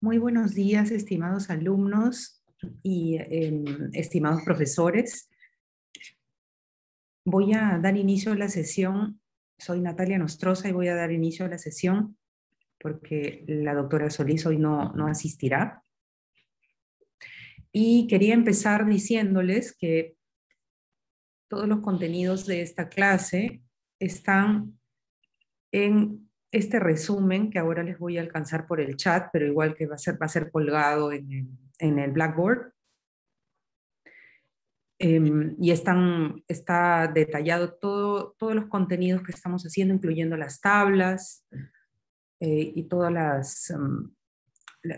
Muy buenos días, estimados alumnos y em, estimados profesores. Voy a dar inicio a la sesión. Soy Natalia Nostroza y voy a dar inicio a la sesión porque la doctora Solís hoy no, no asistirá. Y quería empezar diciéndoles que todos los contenidos de esta clase están en este resumen que ahora les voy a alcanzar por el chat, pero igual que va a ser, va a ser colgado en el, en el Blackboard. Em, y están, está detallado todo, todos los contenidos que estamos haciendo, incluyendo las tablas eh, y todos las, em,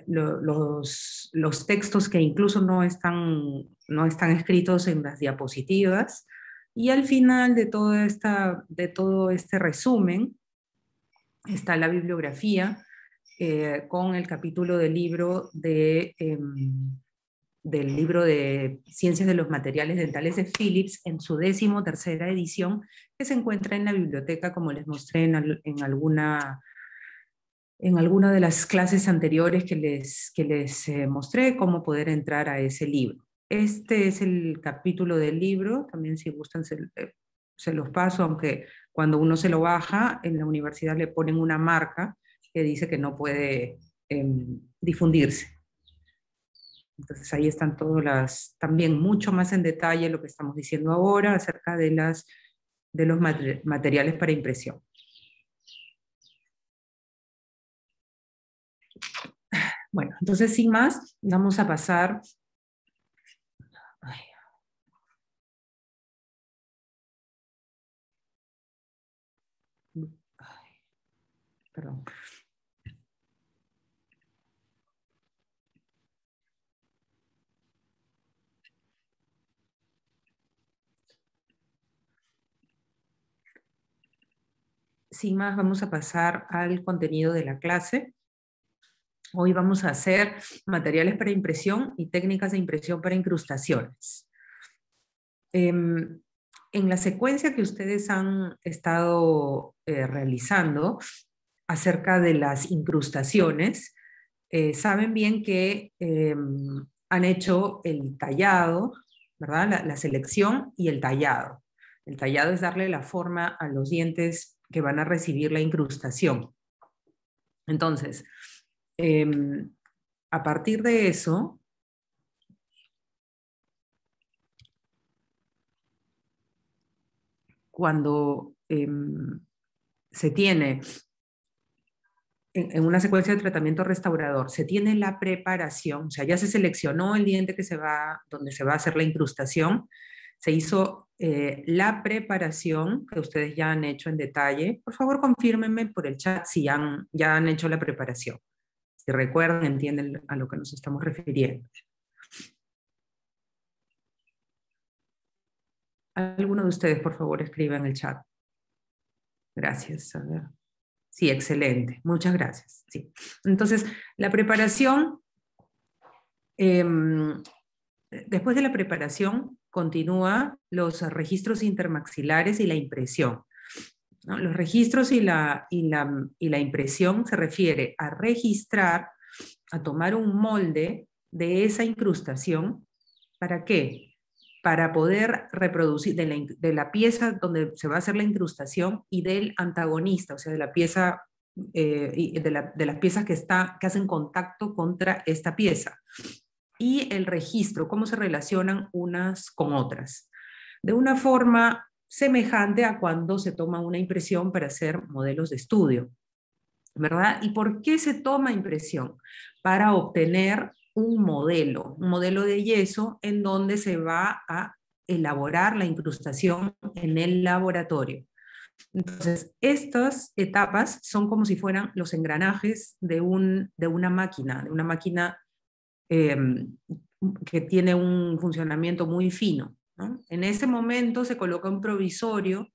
los, los, textos que incluso no están, no están escritos en las diapositivas. Y al final de todo, esta, de todo este resumen está la bibliografía eh, con el capítulo del libro de, em, del libro de Ciencias de los Materiales Dentales de Philips en su décimo tercera edición, que se encuentra en la biblioteca, como les mostré en, alguna en alguna de las clases anteriores que les, que les eh, mostré cómo poder entrar a ese libro. Este es el capítulo del libro, también si gustan eh, se, los paso, aunque cuando uno se lo baja, en la universidad le ponen una marca que dice que no puede em, difundirse. Entonces ahí están todas las, también mucho más en detalle lo que estamos diciendo ahora acerca de, las, de los materiales para impresión. Bueno, entonces sin más, vamos a pasar Sin más, vamos a pasar al contenido de la clase. Hoy vamos a hacer materiales para impresión y técnicas de impresión para incrustaciones. Em, en la secuencia que ustedes han estado eh, realizando, acerca de las incrustaciones, eh, saben bien que em, han hecho el tallado, ¿verdad? La, selección y el tallado. El tallado es darle la forma a los dientes que van a recibir la incrustación. Entonces, em, a partir de eso, cuando em, se tiene en una secuencia de tratamiento restaurador, se tiene la preparación, o sea, ya se seleccionó el diente que se va, donde se va a hacer la incrustación, se hizo eh, la preparación que ustedes ya han hecho en detalle. Por favor, confírmenme por el chat si han, ya han hecho la preparación. Si recuerdan, entienden a lo que nos estamos refiriendo. Alguno de ustedes, por favor, escriba en el chat. Gracias. A ver. Sí, excelente. Muchas gracias. Sí. Entonces, la preparación, em, después de la preparación, continúa los registros intermaxilares y la impresión. Los registros y la, y, la, y la impresión se refiere a registrar, a tomar un molde de esa incrustación. ¿Para qué? para poder reproducir de la, pieza donde se va a hacer la incrustación y del antagonista, o sea, de la pieza, eh, las piezas que, está, que hacen contacto contra esta pieza. Y el registro, cómo se relacionan unas con otras. De una forma semejante a cuando se toma una impresión para hacer modelos de estudio. ¿Verdad? ¿Y por qué se toma impresión? Para obtener un modelo, un modelo de yeso en donde se va a elaborar la incrustación en el laboratorio. Entonces, estas etapas son como si fueran los engranajes de, una máquina, de una máquina em, que tiene un funcionamiento muy fino. En ese momento se coloca un provisorio,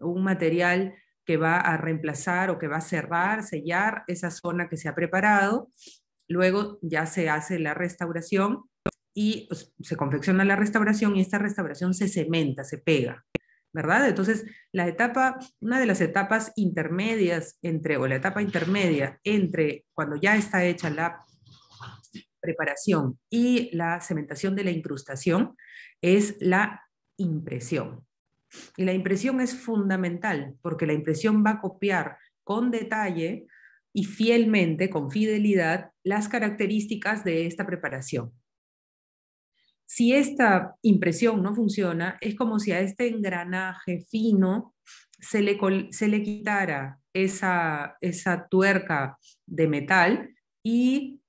un material que va a reemplazar o que va a cerrar, sellar esa zona que se ha preparado Luego ya se hace la restauración y pues, se confecciona la restauración y esta restauración se cementa, se pega, ¿verdad? Entonces, la etapa, una de las etapas intermedias entre, o la etapa intermedia entre cuando ya está hecha la preparación y la cementación de la incrustación es la impresión. Y la impresión es fundamental porque la impresión va a copiar con detalle y fielmente, con fidelidad, las características de esta preparación. Si esta impresión no funciona, es como si a este engranaje fino se le, se le quitara esa, esa tuerca de metal y,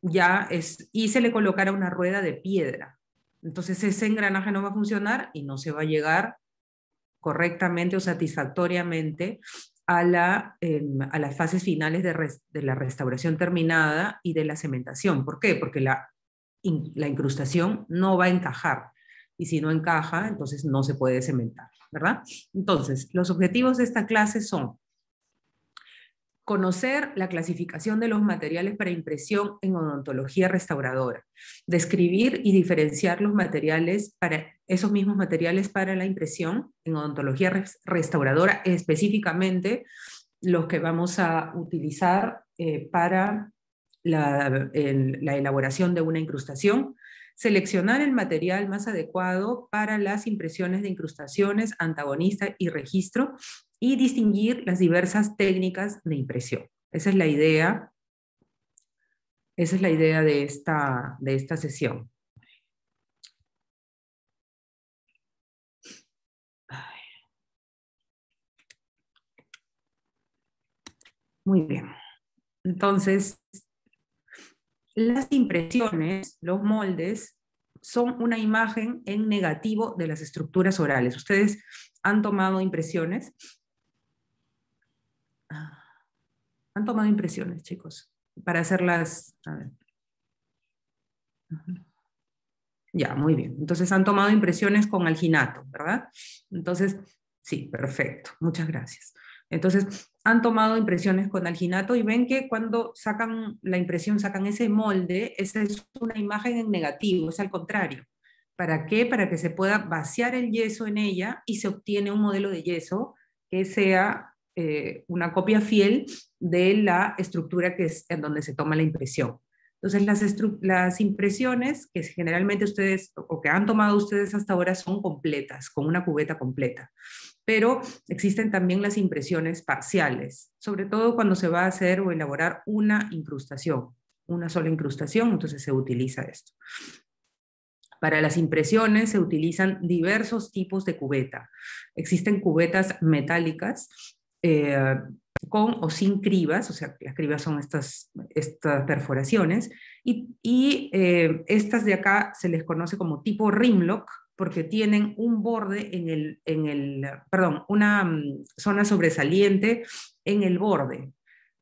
ya es, y se le colocara una rueda de piedra. Entonces ese engranaje no va a funcionar y no se va a llegar correctamente o satisfactoriamente Em, a, las fases finales de, la restauración terminada y de la cementación. ¿Por qué? Porque la, la incrustación no va a encajar y si no encaja, entonces no se puede cementar, ¿verdad? Entonces, los objetivos de esta clase son conocer la clasificación de los materiales para impresión en odontología restauradora, describir y diferenciar los materiales para esos mismos materiales para la impresión en odontología restauradora, específicamente los que vamos a utilizar eh, para la elaboración de una incrustación, seleccionar el material más adecuado para las impresiones de incrustaciones, antagonista y registro y distinguir las diversas técnicas de impresión. Esa es la idea, esa es la idea de, esta, de esta sesión. Muy bien. Entonces, las impresiones, los moldes, son una imagen en negativo de las estructuras orales. ¿Ustedes han tomado impresiones? Ah, han tomado impresiones, chicos, para hacerlas... Ya, muy bien. Entonces han tomado impresiones con alginato, ¿verdad? Entonces, sí, perfecto. Muchas gracias. Entonces, han tomado impresiones con alginato y ven que cuando sacan la impresión, sacan ese molde, esa es una imagen en negativo, es al contrario. ¿Para qué? Para que se pueda vaciar el yeso en ella y se obtiene un modelo de yeso que sea eh, una copia fiel de la estructura que es en donde se toma la impresión. Entonces, las, las impresiones que generalmente ustedes o que han tomado ustedes hasta ahora son completas, con una cubeta completa pero existen también las impresiones parciales, sobre todo cuando se va a hacer o elaborar una incrustación, una sola incrustación, entonces se utiliza esto. Para las impresiones se utilizan diversos tipos de cubeta. Existen cubetas metálicas eh, con o sin cribas, o sea, las cribas son estas, estas perforaciones, y, eh, estas de acá se les conoce como tipo rimlock, porque tienen un borde en el, en el perdón, una mm, zona sobresaliente en el borde.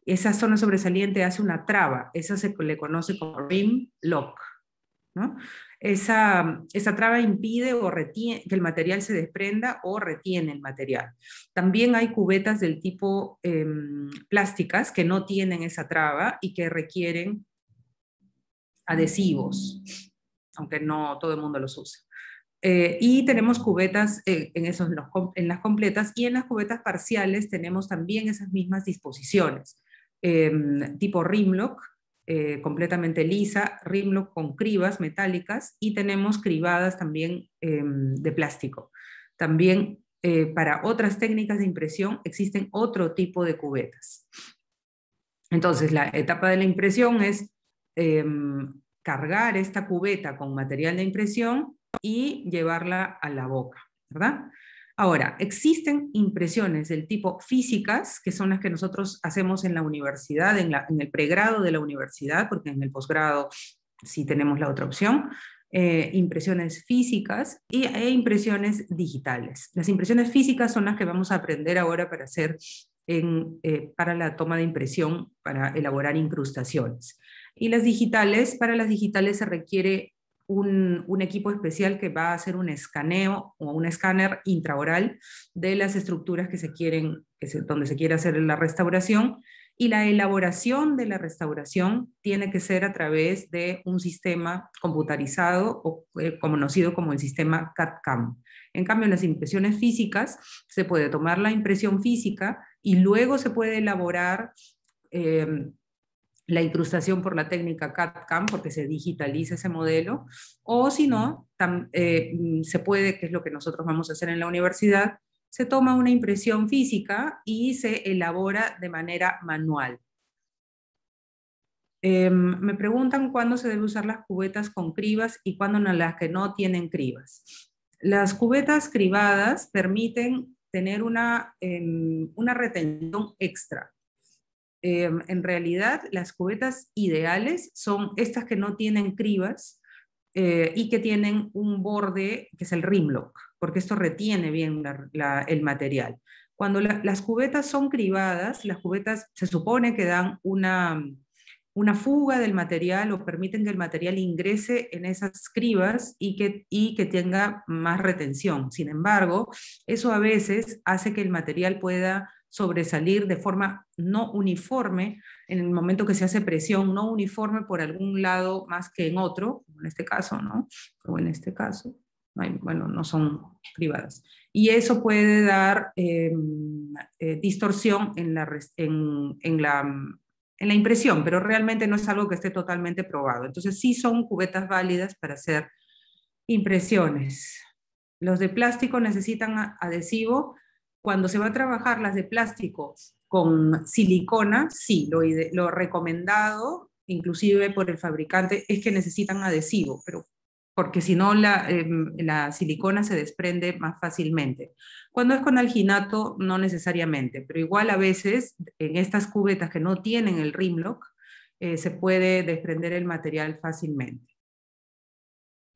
Esa zona sobresaliente hace una traba, esa se le conoce como rim lock. Esa, mm, esa traba impide o retiene, que el material se desprenda o retiene el material. También hay cubetas del tipo em, plásticas que no tienen esa traba y que requieren adhesivos, aunque no todo el mundo los usa. Eh, y tenemos cubetas eh, en, las completas y en las cubetas parciales tenemos también esas mismas disposiciones, em, tipo rimlock, eh, completamente lisa, rimlock con cribas metálicas y tenemos cribadas también em, de plástico. También para otras técnicas de impresión existen otro tipo de cubetas. Entonces, la etapa de la impresión es em, cargar esta cubeta con material de impresión y llevarla a la boca, ¿verdad? Ahora, existen impresiones del tipo físicas, que son las que nosotros hacemos en la universidad, en, el pregrado de la universidad, porque en el posgrado sí tenemos la otra opción, eh, impresiones físicas y, e impresiones digitales. Las impresiones físicas son las que vamos a aprender ahora para hacer eh, para la toma de impresión, para elaborar incrustaciones. Y las digitales, para las digitales se requiere un, equipo especial que va a hacer un escaneo o un escáner intraoral de las estructuras que se quieren, que donde se quiere hacer la restauración. Y la elaboración de la restauración tiene que ser a través de un sistema computarizado o eh, conocido como el sistema CAD-CAM. En cambio, en las impresiones físicas se puede tomar la impresión física y luego se puede elaborar eh, la incrustación por la técnica CAD-CAM, porque se digitaliza ese modelo, o si no, eh, mm, se puede, que es lo que nosotros vamos a hacer en la universidad, se toma una impresión física y se elabora de manera manual. Em, me preguntan cuándo se debe usar las cubetas con cribas y cuándo no, las que no tienen cribas. Las cubetas cribadas permiten tener una, em, una retención extra. Eh, en realidad las cubetas ideales son estas que no tienen cribas eh, y que tienen un borde que es el rimlock, porque esto retiene bien el material. Cuando las cubetas son cribadas, las cubetas se supone que dan una, una fuga del material o permiten que el material ingrese en esas cribas y que, y que tenga más retención. Sin embargo, eso a veces hace que el material pueda sobresalir de forma no uniforme en el momento que se hace presión, no uniforme por algún lado más que en otro, en este caso, ¿no? O en este caso, bueno, no son privadas. Y eso puede dar em, eh, distorsión en la, en la impresión, pero realmente no es algo que esté totalmente probado. Entonces sí son cubetas válidas para hacer impresiones. Los de plástico necesitan adhesivo cuando se va a trabajar las de plástico con silicona, sí, lo, recomendado, inclusive por el fabricante, es que necesitan adhesivo, pero porque si no em, la, silicona se desprende más fácilmente. Cuando es con alginato, no necesariamente, pero igual a veces en estas cubetas que no tienen el rimlock, eh, se puede desprender el material fácilmente.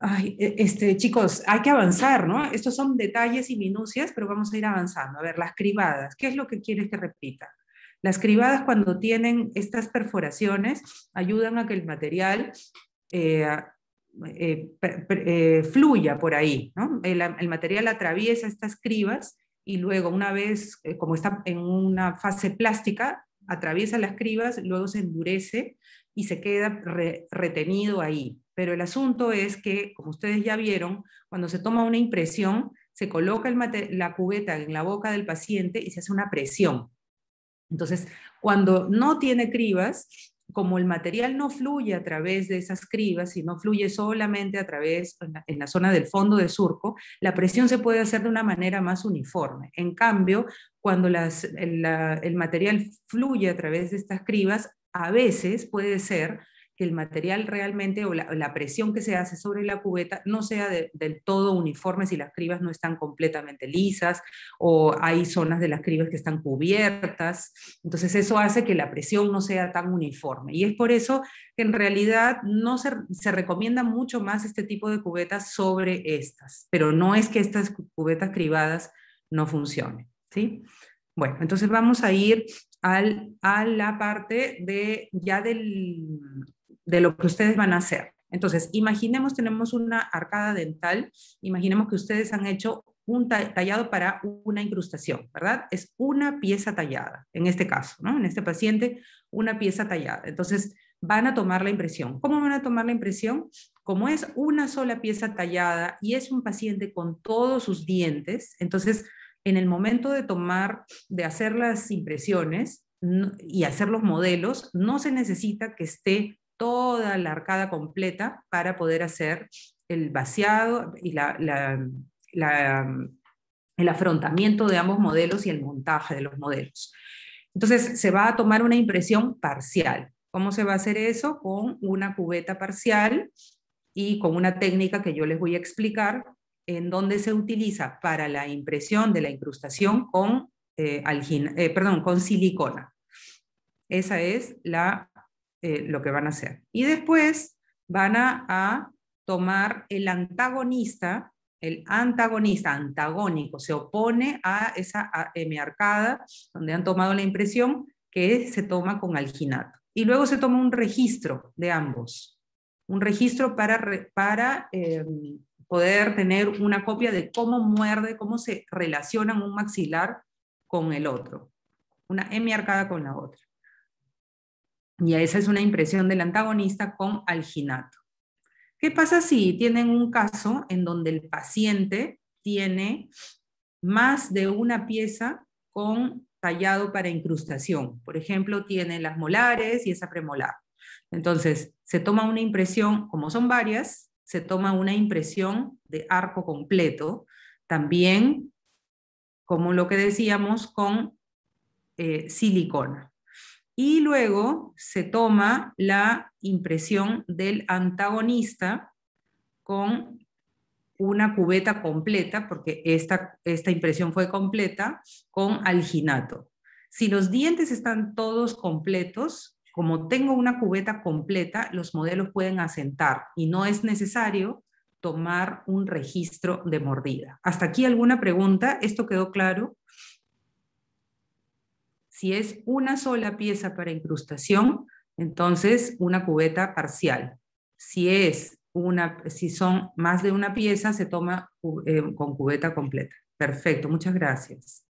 Ay, e, este, chicos, hay que avanzar, ¿no? Estos son detalles y minucias, pero vamos a ir avanzando. A ver, las cribadas, ¿qué es lo que quieres que repita? Las cribadas cuando tienen estas perforaciones ayudan a que el material eh, eh, eh, fluya por ahí, ¿no? El, material atraviesa estas cribas y luego una vez, como está en una fase plástica, atraviesa las cribas, luego se endurece y se queda retenido ahí. Pero el asunto es que, como ustedes ya vieron, cuando se toma una impresión, se coloca el la cubeta en la boca del paciente y se hace una presión. Entonces, cuando no tiene cribas, como el material no fluye a través de esas cribas, y no fluye solamente a través en la, zona del fondo de surco, la presión se puede hacer de una manera más uniforme. En cambio, cuando el material fluye a través de estas cribas, a veces puede ser el material realmente o la, presión que se hace sobre la cubeta no sea del todo uniforme si las cribas no están completamente lisas o hay zonas de las cribas que están cubiertas. Entonces eso hace que la presión no sea tan uniforme. Y es por eso que en realidad no se, se recomienda mucho más este tipo de cubetas sobre estas, pero no es que estas cubetas cribadas no funcionen. ¿sí? Bueno, entonces vamos a ir al, a la parte de ya del, de lo que ustedes van a hacer. Entonces, imaginemos, tenemos una arcada dental, imaginemos que ustedes han hecho un tallado para una incrustación, ¿verdad? Es una pieza tallada, en este caso, ¿no? En este paciente, una pieza tallada. Entonces, van a tomar la impresión. ¿Cómo van a tomar la impresión? Como es una sola pieza tallada y es un paciente con todos sus dientes, entonces, en el momento de tomar, de hacer las impresiones y hacer los modelos, no se necesita que esté toda la arcada completa para poder hacer el vaciado y mm, el afrontamiento de ambos modelos y el montaje de los modelos. Entonces, se va a tomar una impresión parcial. ¿Cómo se va a hacer eso? Con una cubeta parcial y con una técnica que yo les voy a explicar, en donde se utiliza para la impresión de la incrustación con, eh, eh, perdón, con silicona. Esa es la eh, lo que van a hacer. Y después van a, tomar el antagonista, el antagonista, antagónico, se opone a esa eh, M arcada donde han tomado la impresión que se toma con alginato. Y luego se toma un registro de ambos, un registro para, para eh, poder tener una copia de cómo muerde, cómo se relacionan un maxilar con el otro, una M arcada con la otra. Y esa es una impresión del antagonista con alginato. ¿Qué pasa si tienen un caso en donde el paciente tiene más de una pieza con tallado para incrustación? Por ejemplo, tiene las molares y esa premolar. Entonces, se toma una impresión, como son varias, se toma una impresión de arco completo, también como lo que decíamos con eh, silicona y luego se toma la impresión del antagonista con una cubeta completa, porque esta, esta impresión fue completa, con alginato. Si los dientes están todos completos, como tengo una cubeta completa, los modelos pueden asentar y no es necesario tomar un registro de mordida. Hasta aquí alguna pregunta, esto quedó claro. Si es una sola pieza para incrustación, entonces una cubeta parcial. Si, es si son más de una pieza, se toma eh, con cubeta completa. Perfecto, muchas gracias.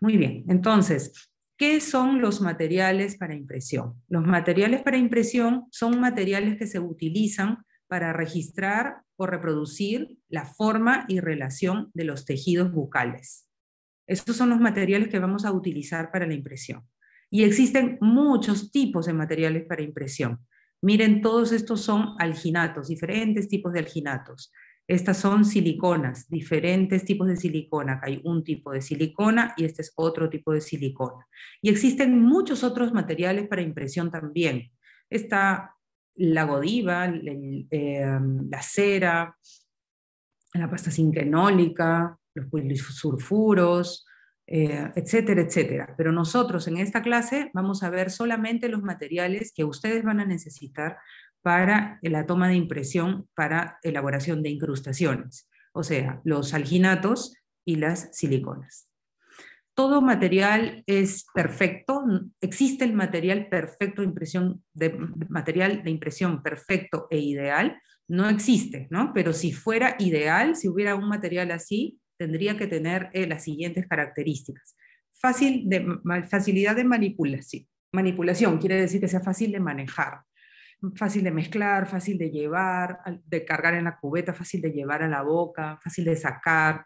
Muy bien, entonces, ¿qué son los materiales para impresión? Los materiales para impresión son materiales que se utilizan para registrar o reproducir la forma y relación de los tejidos bucales. Estos son los materiales que vamos a utilizar para la impresión. Y existen muchos tipos de materiales para impresión. Miren, todos estos son alginatos, diferentes tipos de alginatos. Estas son siliconas, diferentes tipos de silicona. Hay un tipo de silicona y este es otro tipo de silicona. Y existen muchos otros materiales para impresión también. Está la godiva, eh, la cera, la pasta sincrenólica, los sulfuros, eh, etcétera, etcétera. Pero nosotros en esta clase vamos a ver solamente los materiales que ustedes van a necesitar para la toma de impresión para elaboración de incrustaciones, o sea, los alginatos y las siliconas. Todo material es perfecto, existe el material perfecto de impresión material de impresión perfecto e ideal, no existe, ¿no? Pero si fuera ideal, si hubiera un material así, tendría que tener eh, las siguientes características. Fácil de, facilidad de manipulación. Manipulación quiere decir que sea fácil de manejar, fácil de mezclar, fácil de llevar, de cargar en la cubeta, fácil de llevar a la boca, fácil de sacar,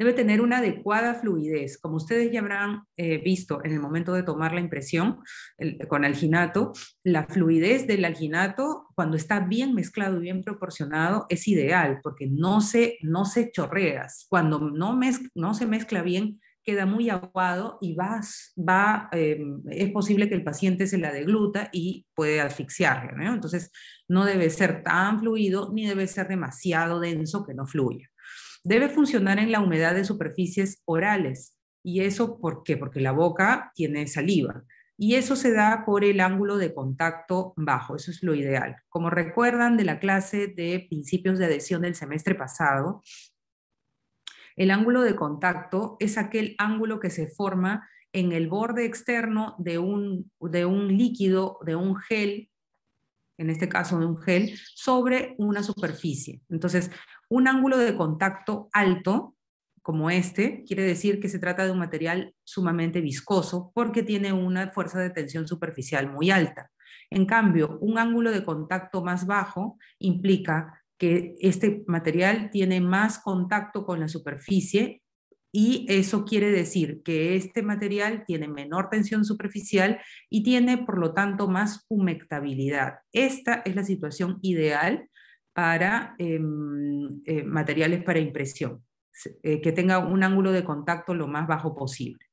debe tener una adecuada fluidez. Como ustedes ya habrán eh, visto en el momento de tomar la impresión con alginato, la fluidez del alginato, cuando está bien mezclado y bien proporcionado, es ideal porque no se, no se chorreas. Cuando no, no se mezcla bien, queda muy aguado y va, va em, es posible que el paciente se la degluta y puede asfixiarle. Entonces, no debe ser tan fluido ni debe ser demasiado denso que no fluya debe funcionar en la humedad de superficies orales. ¿Y eso por qué? Porque la boca tiene saliva. Y eso se da por el ángulo de contacto bajo, eso es lo ideal. Como recuerdan de la clase de principios de adhesión del semestre pasado, el ángulo de contacto es aquel ángulo que se forma en el borde externo de un, de un líquido, de un gel, en este caso de un gel, sobre una superficie. Entonces, un ángulo de contacto alto, como este, quiere decir que se trata de un material sumamente viscoso porque tiene una fuerza de tensión superficial muy alta. En cambio, un ángulo de contacto más bajo implica que este material tiene más contacto con la superficie y eso quiere decir que este material tiene menor tensión superficial y tiene, por lo tanto, más humectabilidad. Esta es la situación ideal para em, eh, materiales para impresión, eh, que tenga un ángulo de contacto lo más bajo posible.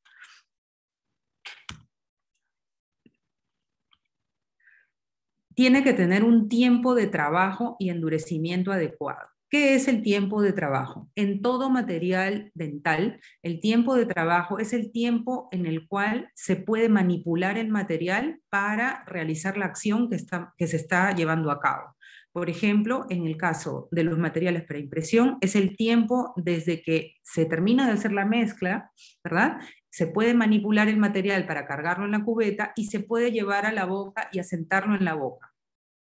Tiene que tener un tiempo de trabajo y endurecimiento adecuado. ¿Qué es el tiempo de trabajo? En todo material dental, el tiempo de trabajo es el tiempo en el cual se puede manipular el material para realizar la acción que, que se está llevando a cabo. Por ejemplo, en el caso de los materiales para impresión, es el tiempo desde que se termina de hacer la mezcla, ¿verdad? Se puede manipular el material para cargarlo en la cubeta y se puede llevar a la boca y asentarlo en la boca.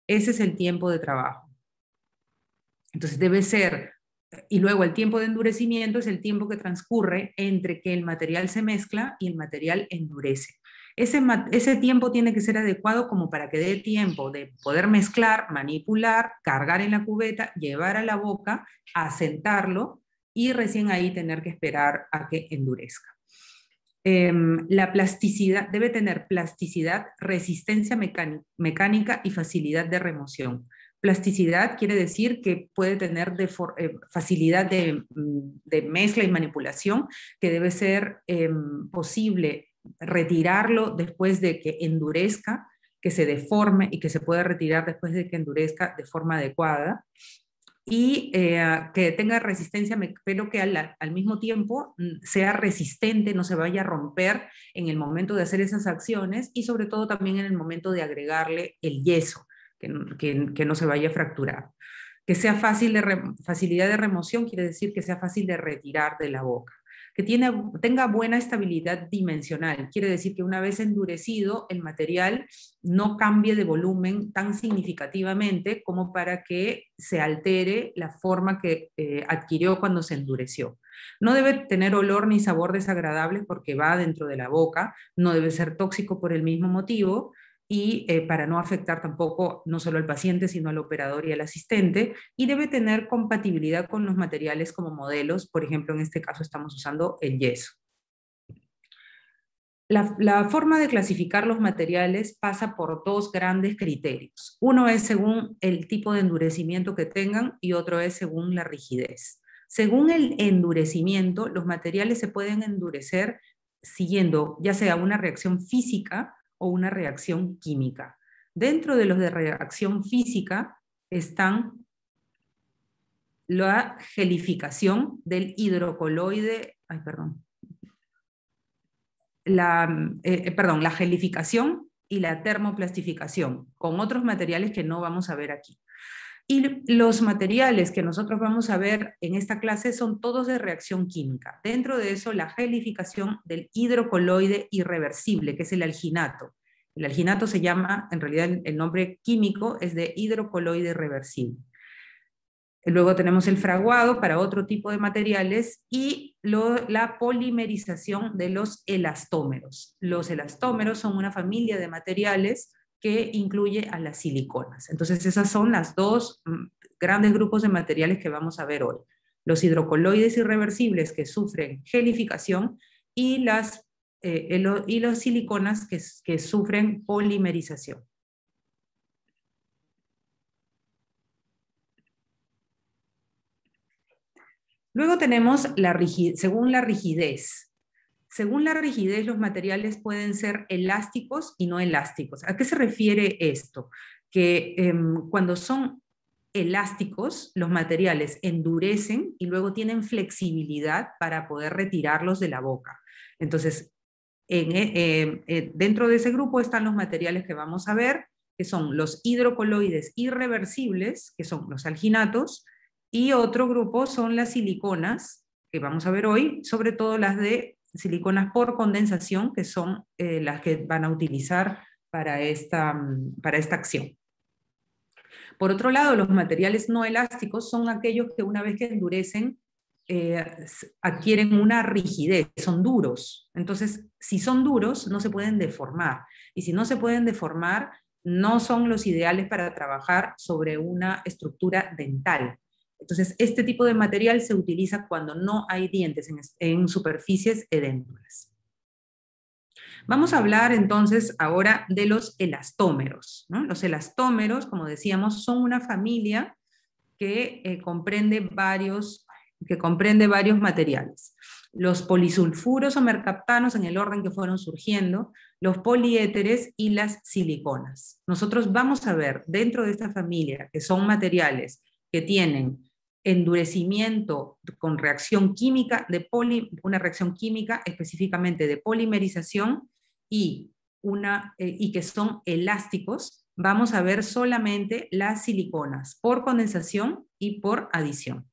Ese es el tiempo de trabajo. Entonces debe ser, y luego el tiempo de endurecimiento es el tiempo que transcurre entre que el material se mezcla y el material endurece. Ese, tiempo tiene que ser adecuado como para que dé tiempo de poder mezclar, manipular, cargar en la cubeta, llevar a la boca, asentarlo y recién ahí tener que esperar a que endurezca. Em, la plasticidad debe tener plasticidad, resistencia mecánica y facilidad de remoción. Plasticidad quiere decir que puede tener eh, facilidad mm, de, mezcla y manipulación, que debe ser em, posible retirarlo después de que endurezca, que se deforme y que se pueda retirar después de que endurezca de forma adecuada y eh, que tenga resistencia, pero que al, mismo tiempo mm, sea resistente, no se vaya a romper en el momento de hacer esas acciones y sobre todo también en el momento de agregarle el yeso, que, no se vaya a fracturar. Que sea fácil de facilidad de remoción quiere decir que sea fácil de retirar de la boca que tenga buena estabilidad dimensional. Quiere decir que una vez endurecido, el material no cambie de volumen tan significativamente como para que se altere la forma que eh, adquirió cuando se endureció. No debe tener olor ni sabor desagradable porque va dentro de la boca, no debe ser tóxico por el mismo motivo, y eh, para no afectar tampoco no solo al paciente, sino al operador y al asistente, y debe tener compatibilidad con los materiales como modelos, por ejemplo, en este caso estamos usando el yeso. la, forma de clasificar los materiales pasa por dos grandes criterios. Uno es según el tipo de endurecimiento que tengan y otro es según la rigidez. Según el endurecimiento, los materiales se pueden endurecer siguiendo ya sea una reacción física o una reacción química. Dentro de los de reacción física están la gelificación del hidrocoloide, ay, perdón, la, eh, eh, perdón, la gelificación y la termoplastificación, con otros materiales que no vamos a ver aquí. Y los materiales que nosotros vamos a ver en esta clase son todos de reacción química. Dentro de eso, la gelificación del hidrocoloide irreversible, que es el alginato. El alginato se llama, en realidad el nombre químico es de hidrocoloide reversible. Luego tenemos el fraguado para otro tipo de materiales y la polimerización de los elastómeros. Los elastómeros son una familia de materiales que incluye a las siliconas. Entonces, esas son las dos mm, grandes grupos de materiales que vamos a ver hoy. Los hidrocoloides irreversibles que sufren gelificación y las eh, y siliconas que, que sufren polimerización. Luego tenemos la según la rigidez. Según la rigidez, los materiales pueden ser elásticos y no elásticos. ¿A qué se refiere esto? Que em, cuando son elásticos, los materiales endurecen y luego tienen flexibilidad para poder retirarlos de la boca. Entonces, e, em, eh, dentro de ese grupo están los materiales que vamos a ver, que son los hidrocoloides irreversibles, que son los alginatos, y otro grupo son las siliconas, que vamos a ver hoy, sobre todo las de siliconas por condensación, que son eh, las que van a utilizar para esta, mm, para esta acción. Por otro lado, los materiales no elásticos son aquellos que una vez que endurecen eh, adquieren una rigidez, son duros. Entonces, si son duros, no se pueden deformar. Y si no se pueden deformar, no son los ideales para trabajar sobre una estructura dental. Entonces, este tipo de material se utiliza cuando no hay dientes en, superficies edéntulas. Vamos a hablar entonces ahora de los elastómeros. Los elastómeros, como decíamos, son una familia que, eh, comprende varios, que comprende varios materiales. Los polisulfuros o mercaptanos en el orden que fueron surgiendo, los poliéteres y las siliconas. Nosotros vamos a ver dentro de esta familia que son materiales que tienen endurecimiento con reacción química de poli, una reacción química específicamente de polimerización y, una, eh, y que son elásticos, vamos a ver solamente las siliconas por condensación y por adición.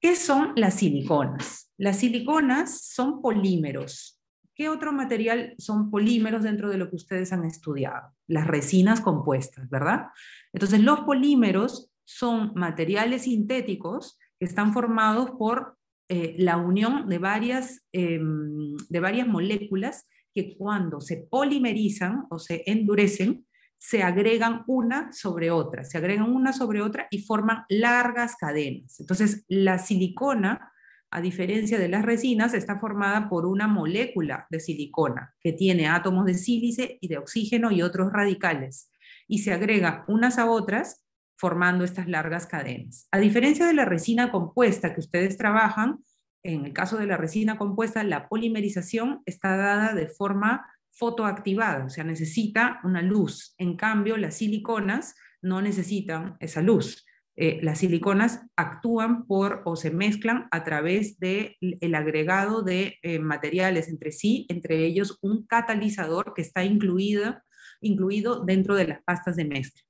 ¿Qué son las siliconas? Las siliconas son polímeros. ¿Qué otro material son polímeros dentro de lo que ustedes han estudiado? Las resinas compuestas, ¿verdad? Entonces, los polímeros son materiales sintéticos que están formados por eh, la unión de varias, em, de varias moléculas que cuando se polimerizan o se endurecen, se agregan una sobre otra, se agregan una sobre otra y forman largas cadenas. Entonces, la silicona, a diferencia de las resinas, está formada por una molécula de silicona que tiene átomos de sílice y de oxígeno y otros radicales. Y se agrega unas a otras formando estas largas cadenas. A diferencia de la resina compuesta que ustedes trabajan, en el caso de la resina compuesta, la polimerización está dada de forma fotoactivada, o sea, necesita una luz. En cambio, las siliconas no necesitan esa luz. Eh, las siliconas actúan por o se mezclan a través del el agregado de eh, materiales entre sí, entre ellos un catalizador que está incluido, incluido dentro de las pastas de mezcla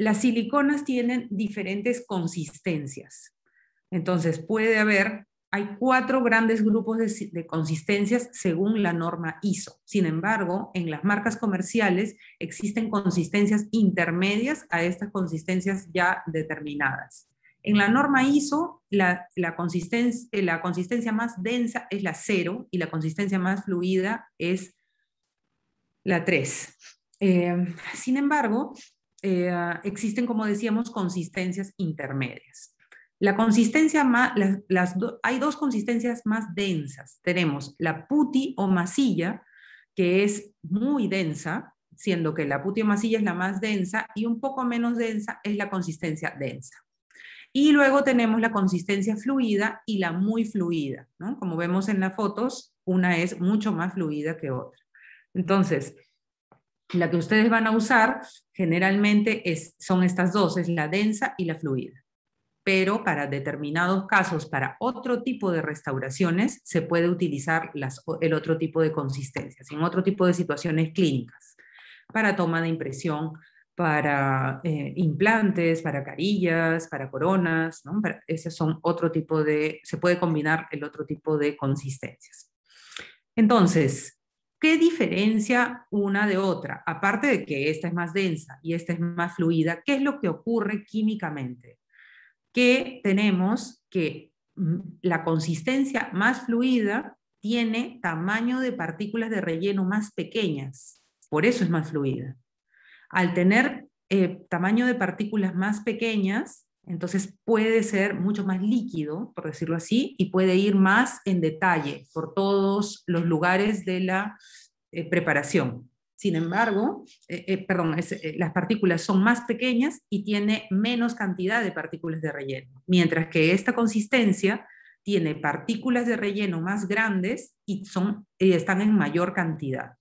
las siliconas tienen diferentes consistencias. Entonces, puede haber, hay cuatro grandes grupos de, consistencias según la norma ISO. Sin embargo, en las marcas comerciales existen consistencias intermedias a estas consistencias ya determinadas. En la norma ISO, la, eh, consistencia, más densa es la 0 y la consistencia más fluida es la 3. Eh, sin embargo, eh, ah, existen, como decíamos, consistencias intermedias. La consistencia más, las, hay dos consistencias más densas. Tenemos la puti o masilla, que es muy densa, siendo que la puti o masilla es la más densa y un poco menos densa es la consistencia densa. Y luego tenemos la consistencia fluida y la muy fluida, Como vemos en las fotos, una es mucho más fluida que otra. Entonces, la que ustedes van a usar generalmente es, son estas dos, es la densa y la fluida. Pero para determinados casos, para otro tipo de restauraciones, se puede utilizar las, el otro tipo de consistencias, en otro tipo de situaciones clínicas, para toma de impresión, para eh, implantes, para carillas, para coronas, ¿no? son otro tipo de, se puede combinar el otro tipo de consistencias. Entonces, ¿Qué diferencia una de otra? Aparte de que esta es más densa y esta es más fluida, ¿qué es lo que ocurre químicamente? Que tenemos que mm, la consistencia más fluida tiene tamaño de partículas de relleno más pequeñas, por eso es más fluida. Al tener eh, tamaño de partículas más pequeñas, entonces puede ser mucho más líquido, por decirlo así, y puede ir más en detalle por todos los lugares de la eh, preparación. Sin embargo, eh, eh, perdón, las partículas son más pequeñas y tiene menos cantidad de partículas de relleno, mientras que esta consistencia tiene partículas de relleno más grandes y están en mayor cantidad.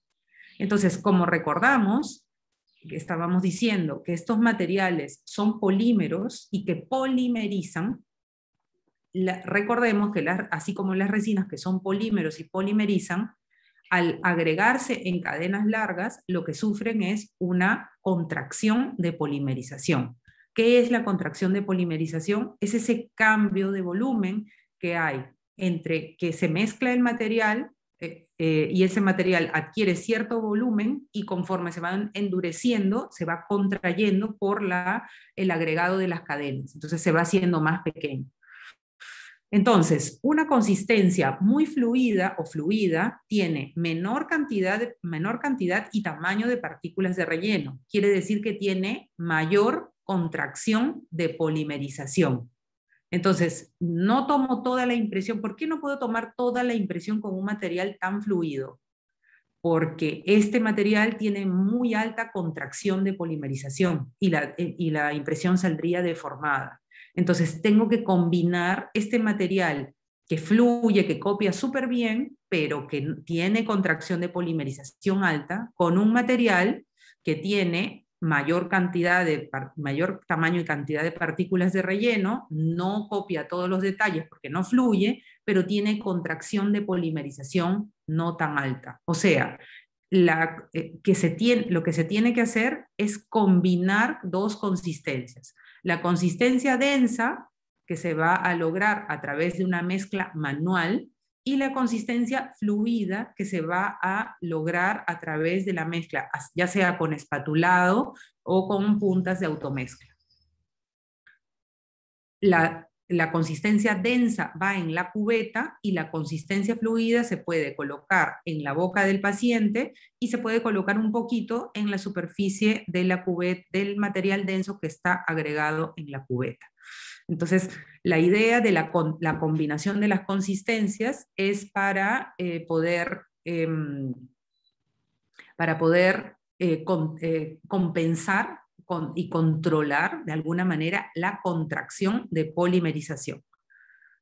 Entonces, como recordamos, que estábamos diciendo, que estos materiales son polímeros y que polimerizan, recordemos que así como las resinas que son polímeros y polimerizan, al agregarse en cadenas largas, lo que sufren es una contracción de polimerización. ¿Qué es la contracción de polimerización? Es ese cambio de volumen que hay entre que se mezcla el material eh, y ese material adquiere cierto volumen y conforme se van endureciendo, se va contrayendo por la, el agregado de las cadenas. Entonces se va haciendo más pequeño. Entonces, una consistencia muy fluida o fluida tiene menor cantidad, menor cantidad y tamaño de partículas de relleno. Quiere decir que tiene mayor contracción de polimerización. Entonces, no tomo toda la impresión. ¿Por qué no puedo tomar toda la impresión con un material tan fluido? Porque este material tiene muy alta contracción de polimerización y la, eh, impresión saldría deformada. Entonces, tengo que combinar este material que fluye, que copia súper bien, pero que tiene contracción de polimerización alta, con un material que tiene mayor cantidad de mayor tamaño y cantidad de partículas de relleno, no copia todos los detalles porque no fluye, pero tiene contracción de polimerización no tan alta. O sea, la, eh, que se tiene, lo que se tiene que hacer es combinar dos consistencias. La consistencia densa, que se va a lograr a través de una mezcla manual, y la consistencia fluida que se va a lograr a través de la mezcla, ya sea con espatulado o con puntas de automezcla. La, consistencia densa va en la cubeta y la consistencia fluida se puede colocar en la boca del paciente y se puede colocar un poquito en la superficie de la del material denso que está agregado en la cubeta. Entonces, la idea de la, combinación de las consistencias es para eh, poder, em, para poder eh, eh, compensar y controlar de alguna manera la contracción de polimerización.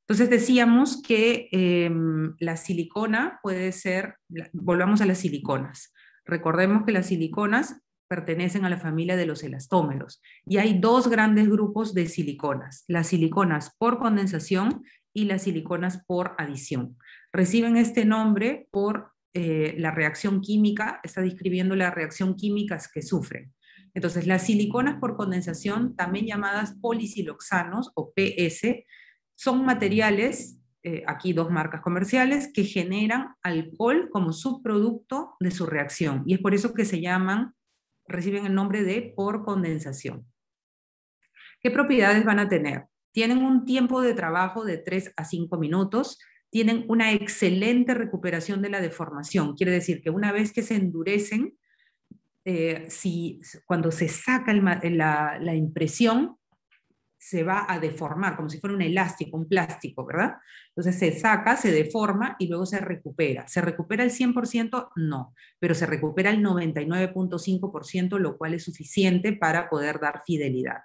Entonces decíamos que em, la silicona puede ser, volvamos a las siliconas. Recordemos que las siliconas pertenecen a la familia de los elastómeros y hay dos grandes grupos de siliconas, las siliconas por condensación y las siliconas por adición. Reciben este nombre por eh, la reacción química, está describiendo la reacción química que sufren. Entonces, las siliconas por condensación, también llamadas polisiloxanos o PS, son materiales, eh, aquí dos marcas comerciales, que generan alcohol como subproducto de su reacción. Y es por eso que se llaman reciben el nombre de por condensación. ¿Qué propiedades van a tener? Tienen un tiempo de trabajo de 3 a 5 minutos, tienen una excelente recuperación de la deformación. Quiere decir que una vez que se endurecen, eh, si, cuando se saca la impresión, se va a deformar, como si fuera un elástico, un plástico, ¿verdad? Entonces se saca, se deforma y luego se recupera. ¿Se recupera el 100%? No, pero se recupera el 99.5%, lo cual es suficiente para poder dar fidelidad.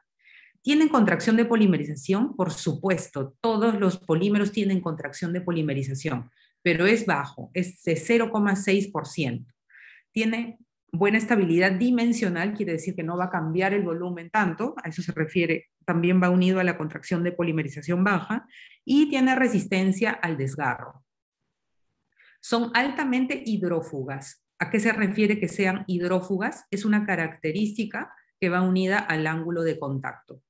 ¿Tienen contracción de polimerización? Por supuesto, todos los polímeros tienen contracción de polimerización, pero es bajo, es de 0,6%. Tiene buena estabilidad dimensional, quiere decir que no va a cambiar el volumen tanto, a eso se refiere, también va unido a la contracción de polimerización baja y tiene resistencia al desgarro. Son altamente hidrófugas. ¿A qué se refiere que sean hidrófugas? Es una característica que va unida al ángulo de contacto.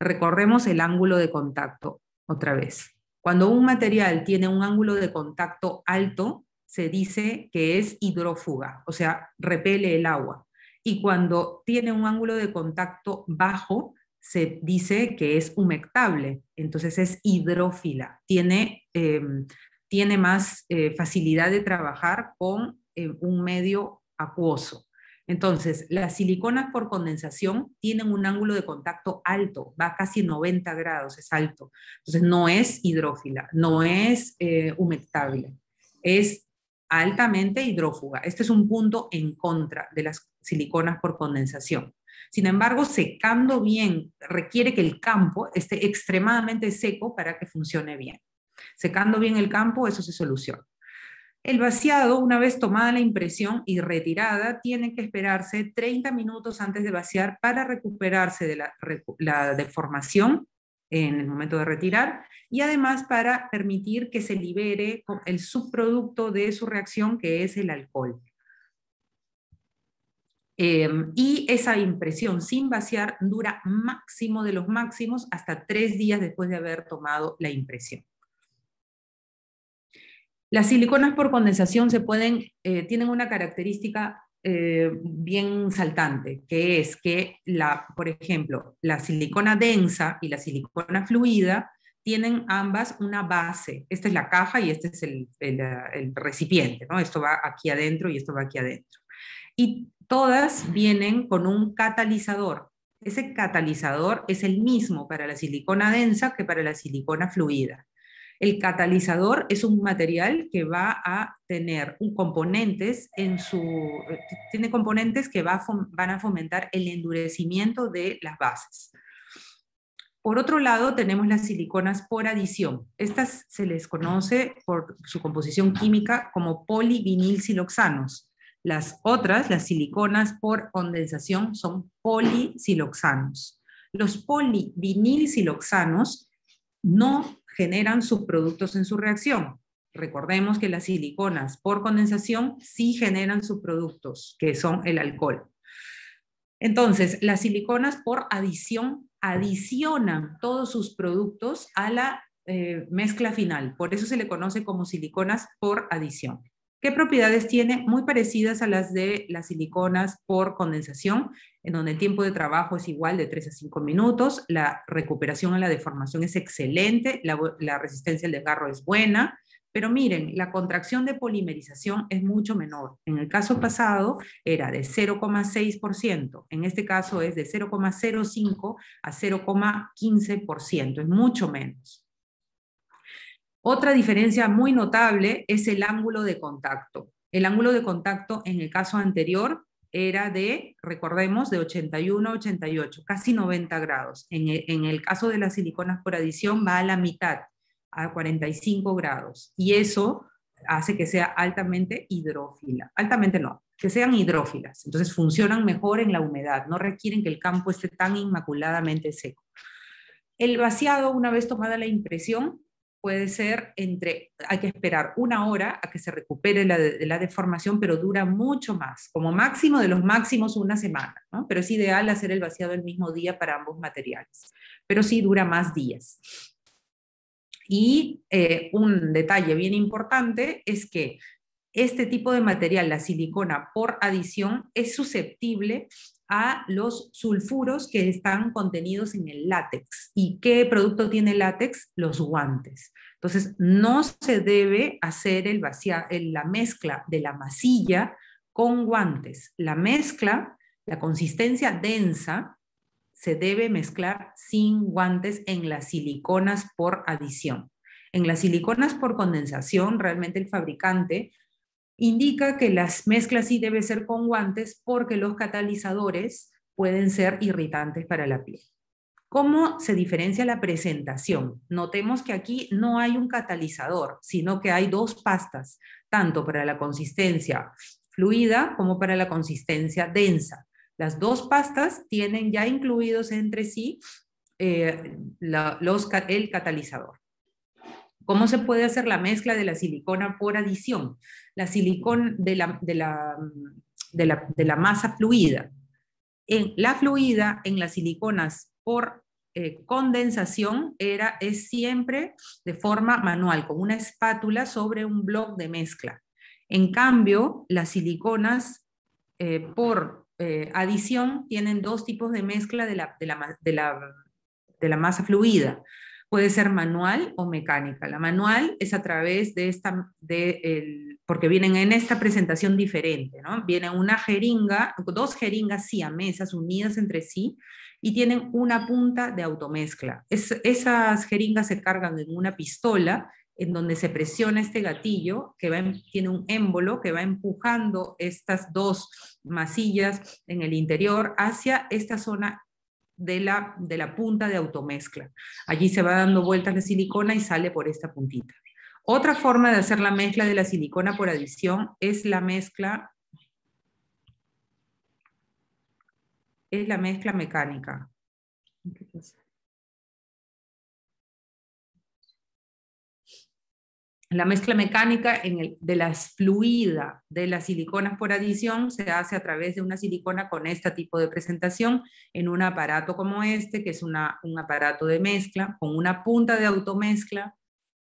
Recorremos el ángulo de contacto otra vez. Cuando un material tiene un ángulo de contacto alto, se dice que es hidrófuga, o sea, repele el agua. Y cuando tiene un ángulo de contacto bajo, se dice que es humectable, entonces es hidrófila, tiene, em, tiene más eh, facilidad de trabajar con eh, un medio acuoso. Entonces, las siliconas por condensación tienen un ángulo de contacto alto, va casi 90 grados, es alto. Entonces, no es hidrófila, no es eh, humectable, es altamente hidrófuga. Este es un punto en contra de las siliconas por condensación. Sin embargo, secando bien requiere que el campo esté extremadamente seco para que funcione bien. Secando bien el campo, eso se soluciona. El vaciado, una vez tomada la impresión y retirada, tiene que esperarse 30 minutos antes de vaciar para recuperarse de la, la deformación en el momento de retirar y además para permitir que se libere el subproducto de su reacción que es el alcohol. Em, y esa impresión sin vaciar dura máximo de los máximos hasta tres días después de haber tomado la impresión. Las siliconas por condensación se pueden, eh, tienen una característica eh, bien saltante, que es que, la, por ejemplo, la silicona densa y la silicona fluida tienen ambas una base. Esta es la caja y este es el, el, el recipiente, ¿no? Esto va aquí adentro y esto va aquí adentro. Y todas vienen con un catalizador. Ese catalizador es el mismo para la silicona densa que para la silicona fluida. El catalizador es un material que va a tener componentes en su eh, tiene componentes que van a fomentar el endurecimiento de las bases. Por otro lado, tenemos las siliconas por adición. Estas se les conoce por su composición química como siloxanos. Las otras, las siliconas por condensación, son polisiloxanos. Los siloxanos no generan sus productos en su reacción. Recordemos que las siliconas por condensación sí generan sus productos, que son el alcohol. Entonces, las siliconas por adición adicionan todos sus productos a la eh, mezcla final. Por eso se le conoce como siliconas por adición. ¿Qué propiedades tiene? Muy parecidas a las de las siliconas por condensación, en donde el tiempo de trabajo es igual de 3 a 5 minutos, la recuperación a la deformación es excelente, la, resistencia al desgarro es buena, pero miren, la contracción de polimerización es mucho menor. En el caso pasado era de 0,6%, en este caso es de 0,05 a 0,15%, es mucho menos. Otra diferencia muy notable es el ángulo de contacto. El ángulo de contacto en el caso anterior era de, recordemos, de 81 a 88, casi 90 grados. E, en el, caso de las siliconas por adición va a la mitad, a 45 grados. Y eso hace que sea altamente hidrófila. Altamente no, que sean hidrófilas. Entonces funcionan mejor en la humedad, no requieren que el campo esté tan inmaculadamente seco. El vaciado, una vez tomada la impresión, puede ser entre, hay que esperar una hora a que se recupere la, de, la deformación, pero dura mucho más, como máximo de los máximos una semana, ¿no? pero es ideal hacer el vaciado el mismo día para ambos materiales, pero sí dura más días. Y eh, un detalle bien importante es que este tipo de material, la silicona por adición, es susceptible a los sulfuros que están contenidos en el látex. ¿Y qué producto tiene látex? Los guantes. Entonces, no se debe hacer el la mezcla de la masilla con guantes. La mezcla, la consistencia densa, se debe mezclar sin guantes en las siliconas por adición. En las siliconas por condensación, realmente el fabricante indica que las mezclas sí deben ser con guantes porque los catalizadores pueden ser irritantes para la piel. ¿Cómo se diferencia la presentación? Notemos que aquí no hay un catalizador, sino que hay dos pastas, tanto para la consistencia fluida como para la consistencia densa. Las dos pastas tienen ya incluidos entre sí eh, el catalizador. ¿Cómo se puede hacer la mezcla de la silicona por adición? la silicona de la, masa fluida. En la fluida en las siliconas por eh, condensación era, es siempre de forma manual, con una espátula sobre un bloc de mezcla. En cambio, las siliconas eh, por eh, adición tienen dos tipos de mezcla de la, de la masa fluida puede ser manual o mecánica. La manual es a través de esta, de porque vienen en esta presentación diferente, ¿no? Viene una jeringa, dos jeringas a mesas unidas entre sí y tienen una punta de automezcla. Es, esas jeringas se cargan en una pistola en donde se presiona este gatillo que tiene un émbolo que va empujando estas dos masillas en el interior hacia esta zona de la, de la punta de automezcla. Allí se va dando vueltas de silicona y sale por esta puntita. Otra forma de hacer la mezcla de la silicona por adición es la mezcla es la mezcla mecánica. La mezcla mecánica en el, de la fluida de las siliconas por adición se hace a través de una silicona con este tipo de presentación en un aparato como este, que es una, un aparato de mezcla, con una punta de automezcla,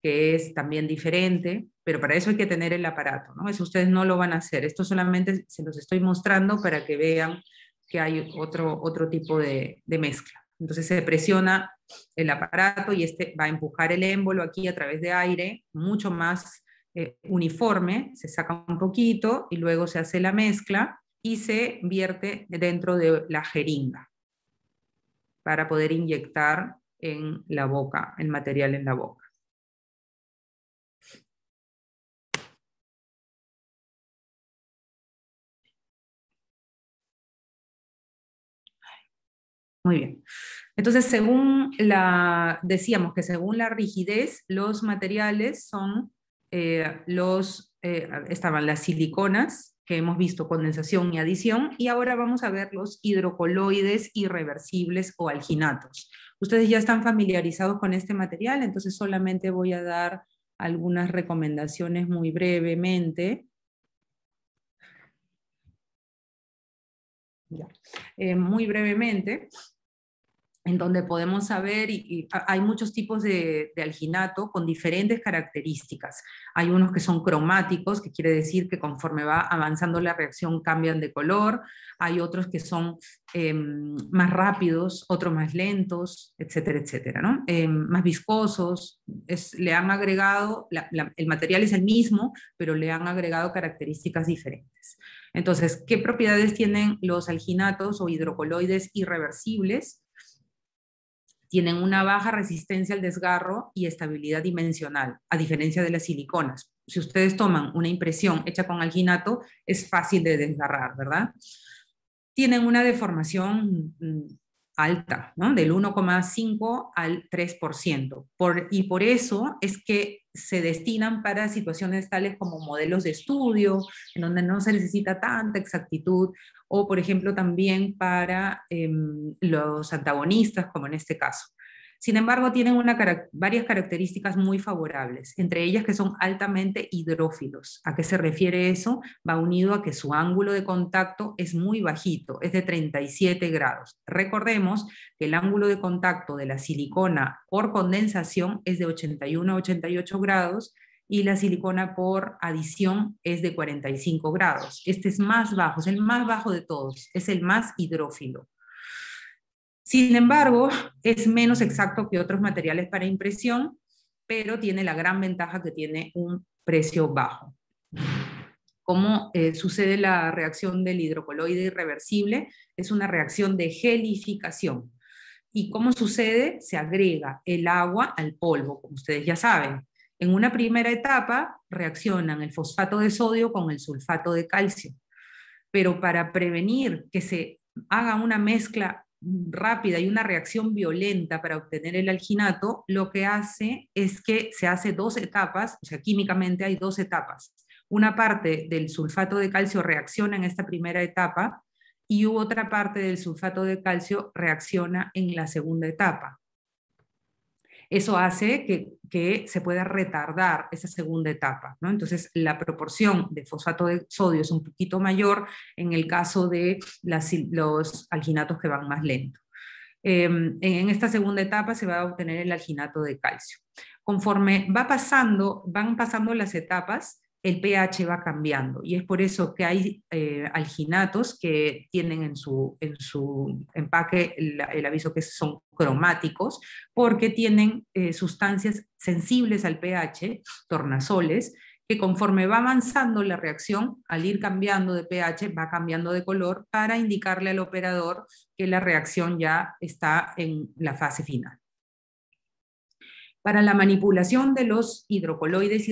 que es también diferente, pero para eso hay que tener el aparato, ¿no? Eso ustedes no lo van a hacer, esto solamente se los estoy mostrando para que vean que hay otro, otro tipo de mezcla. Entonces se presiona el aparato y este va a empujar el émbolo aquí a través de aire, mucho más eh, uniforme, se saca un poquito y luego se hace la mezcla y se vierte dentro de la jeringa para poder inyectar en la boca, el material en la boca. Muy bien. Entonces, según la, decíamos que según la rigidez, los materiales son eh, los, eh, estaban las siliconas, que hemos visto condensación y adición, y ahora vamos a ver los hidrocoloides irreversibles o alginatos. Ustedes ya están familiarizados con este material, entonces solamente voy a dar algunas recomendaciones muy brevemente. Ya. Eh, muy brevemente, en donde podemos saber, y, hay muchos tipos de, alginato con diferentes características. Hay unos que son cromáticos, que quiere decir que conforme va avanzando la reacción cambian de color, hay otros que son em, más rápidos, otros más lentos, etcétera, etcétera, ¿no? Em, más viscosos, le han agregado, el material es el mismo, pero le han agregado características diferentes. Entonces, ¿qué propiedades tienen los alginatos o hidrocoloides irreversibles? tienen una baja resistencia al desgarro y estabilidad dimensional, a diferencia de las siliconas. Si ustedes toman una impresión hecha con alginato, es fácil de desgarrar, ¿verdad? Tienen una deformación mm, alta, ¿no? del 1,5 al 3%. Por, y por eso es que se destinan para situaciones tales como modelos de estudio, en donde no se necesita tanta exactitud, o por ejemplo también para em, los antagonistas, como en este caso. Sin embargo, tienen varias características muy favorables, entre ellas que son altamente hidrófilos. ¿A qué se refiere eso? Va unido a que su ángulo de contacto es muy bajito, es de 37 grados. Recordemos que el ángulo de contacto de la silicona por condensación es de 81 a 88 grados y la silicona por adición es de 45 grados. Este es más bajo, es el más bajo de todos, es el más hidrófilo. Sin embargo, es menos exacto que otros materiales para impresión, pero tiene la gran ventaja que tiene un precio bajo. ¿Cómo eh, sucede la reacción del hidrocoloide irreversible? Es una reacción de gelificación. ¿Y cómo sucede? Se agrega el agua al polvo, como ustedes ya saben. En una primera etapa reaccionan el fosfato de sodio con el sulfato de calcio, pero para prevenir que se haga una mezcla rápida y una reacción violenta para obtener el alginato, lo que hace es que se hace dos etapas, o sea, químicamente hay dos etapas. Una parte del sulfato de calcio reacciona en esta primera etapa y otra parte del sulfato de calcio reacciona en la segunda etapa eso hace que, se pueda retardar esa segunda etapa. Entonces, la proporción de fosfato de sodio es un poquito mayor en el caso de los alginatos que van más lento. Em, en esta segunda etapa se va a obtener el alginato de calcio. Conforme va pasando, van pasando las etapas, el pH va cambiando y es por eso que hay eh, alginatos que tienen en su, su empaque el, aviso que son cromáticos porque tienen eh, sustancias sensibles al pH, tornasoles, que conforme va avanzando la reacción, al ir cambiando de pH, va cambiando de color para indicarle al operador que la reacción ya está en la fase final. Para la manipulación de los hidrocoloides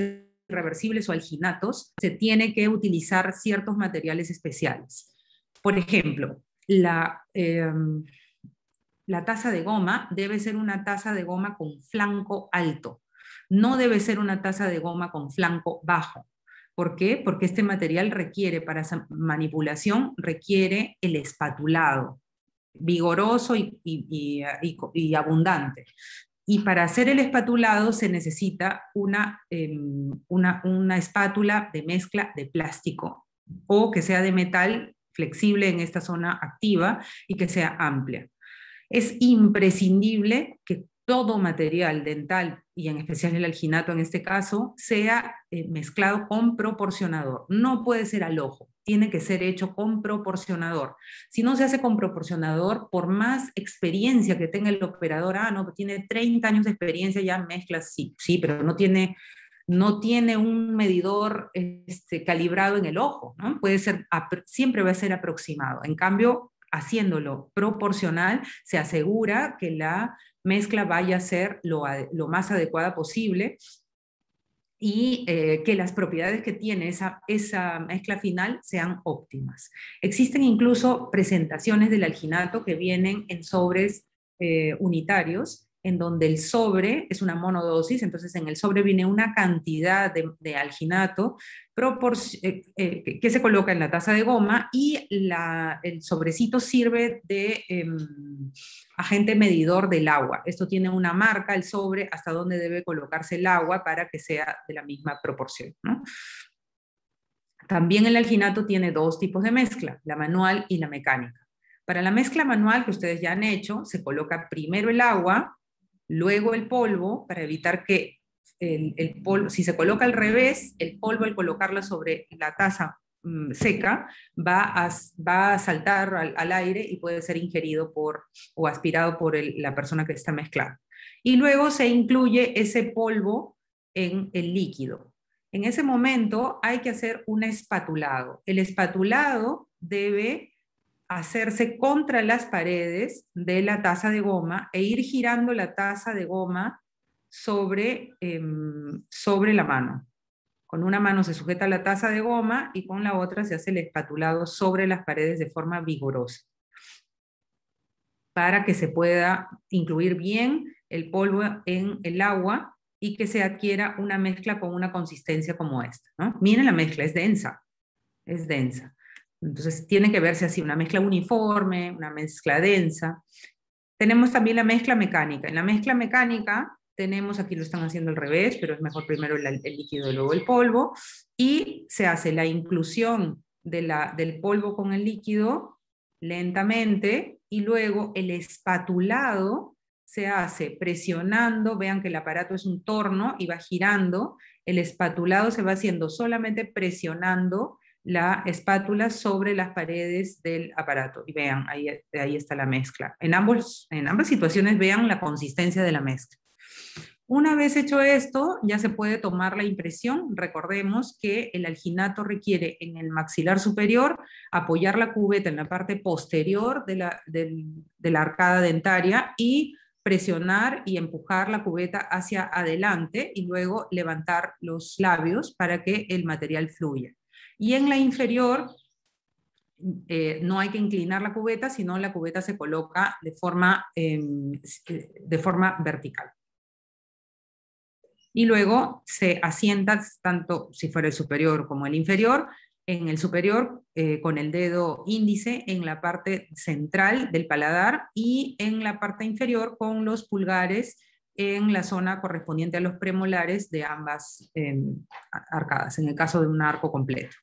irreversibles o alginatos, se tiene que utilizar ciertos materiales especiales. Por ejemplo, la... Em, la taza de goma debe ser una taza de goma con flanco alto. No debe ser una taza de goma con flanco bajo. ¿Por qué? Porque este material requiere, para esa manipulación, requiere el espatulado vigoroso y, abundante. Y para hacer el espatulado se necesita em, una, una espátula de mezcla de plástico o que sea de metal flexible en esta zona activa y que sea amplia. Es imprescindible que todo material dental, y en especial el alginato en este caso, sea eh, mezclado con proporcionador. No puede ser al ojo, tiene que ser hecho con proporcionador. Si no se hace con proporcionador, por más experiencia que tenga el operador, ah, no, tiene 30 años de experiencia, ya mezcla, sí, sí, pero no tiene no tiene un medidor este, calibrado en el ojo, ¿no? Puede ser, siempre va a ser aproximado. En cambio, haciéndolo proporcional, se asegura que la mezcla vaya a ser lo, más adecuada posible y eh, que las propiedades que tiene esa, mezcla final sean óptimas. Existen incluso presentaciones del alginato que vienen en sobres eh, unitarios en donde el sobre es una monodosis, entonces en el sobre viene una cantidad de, alginato eh, eh, que se coloca en la taza de goma y el sobrecito sirve de em, agente medidor del agua. Esto tiene una marca, el sobre, hasta dónde debe colocarse el agua para que sea de la misma proporción. También el alginato tiene dos tipos de mezcla, la manual y la mecánica. Para la mezcla manual que ustedes ya han hecho, se coloca primero el agua luego el polvo para evitar que el, el, polvo, si se coloca al revés, el polvo al colocarlo sobre la taza mm, seca va a, va a saltar al, aire y puede ser ingerido por o aspirado por la persona que está mezclada. Y luego se incluye ese polvo en el líquido. En ese momento hay que hacer un espatulado. El espatulado debe hacerse contra las paredes de la taza de goma e ir girando la taza de goma em, sobre, la mano. Con una mano se sujeta la taza de goma y con la otra se hace el espatulado sobre las paredes de forma vigorosa para que se pueda incluir bien el polvo en el agua y que se adquiera una mezcla con una consistencia como esta. Miren la mezcla, es densa, es densa. Entonces tiene que verse así, una mezcla uniforme, una mezcla densa. Tenemos también la mezcla mecánica. En la mezcla mecánica tenemos, aquí lo están haciendo al revés, pero es mejor primero el, líquido y luego el polvo, y se hace la inclusión del polvo con el líquido lentamente y luego el espatulado se hace presionando, vean que el aparato es un torno y va girando, el espatulado se va haciendo solamente presionando la espátula sobre las paredes del aparato. Y vean, ahí, ahí está la mezcla. En, ambos, en ambas situaciones vean la consistencia de la mezcla. Una vez hecho esto, ya se puede tomar la impresión. Recordemos que el alginato requiere en el maxilar superior apoyar la cubeta en la parte posterior de la arcada dentaria y presionar y empujar la cubeta hacia adelante y luego levantar los labios para que el material fluya. Y en la inferior eh, no hay que inclinar la cubeta, sino la cubeta se coloca em, de forma, vertical. Y luego se asienta, tanto si fuera el superior como el inferior, en el superior eh, con el dedo índice en la parte central del paladar y en la parte inferior con los pulgares en la zona correspondiente a los premolares de ambas em, arcadas, en el caso de un arco completo.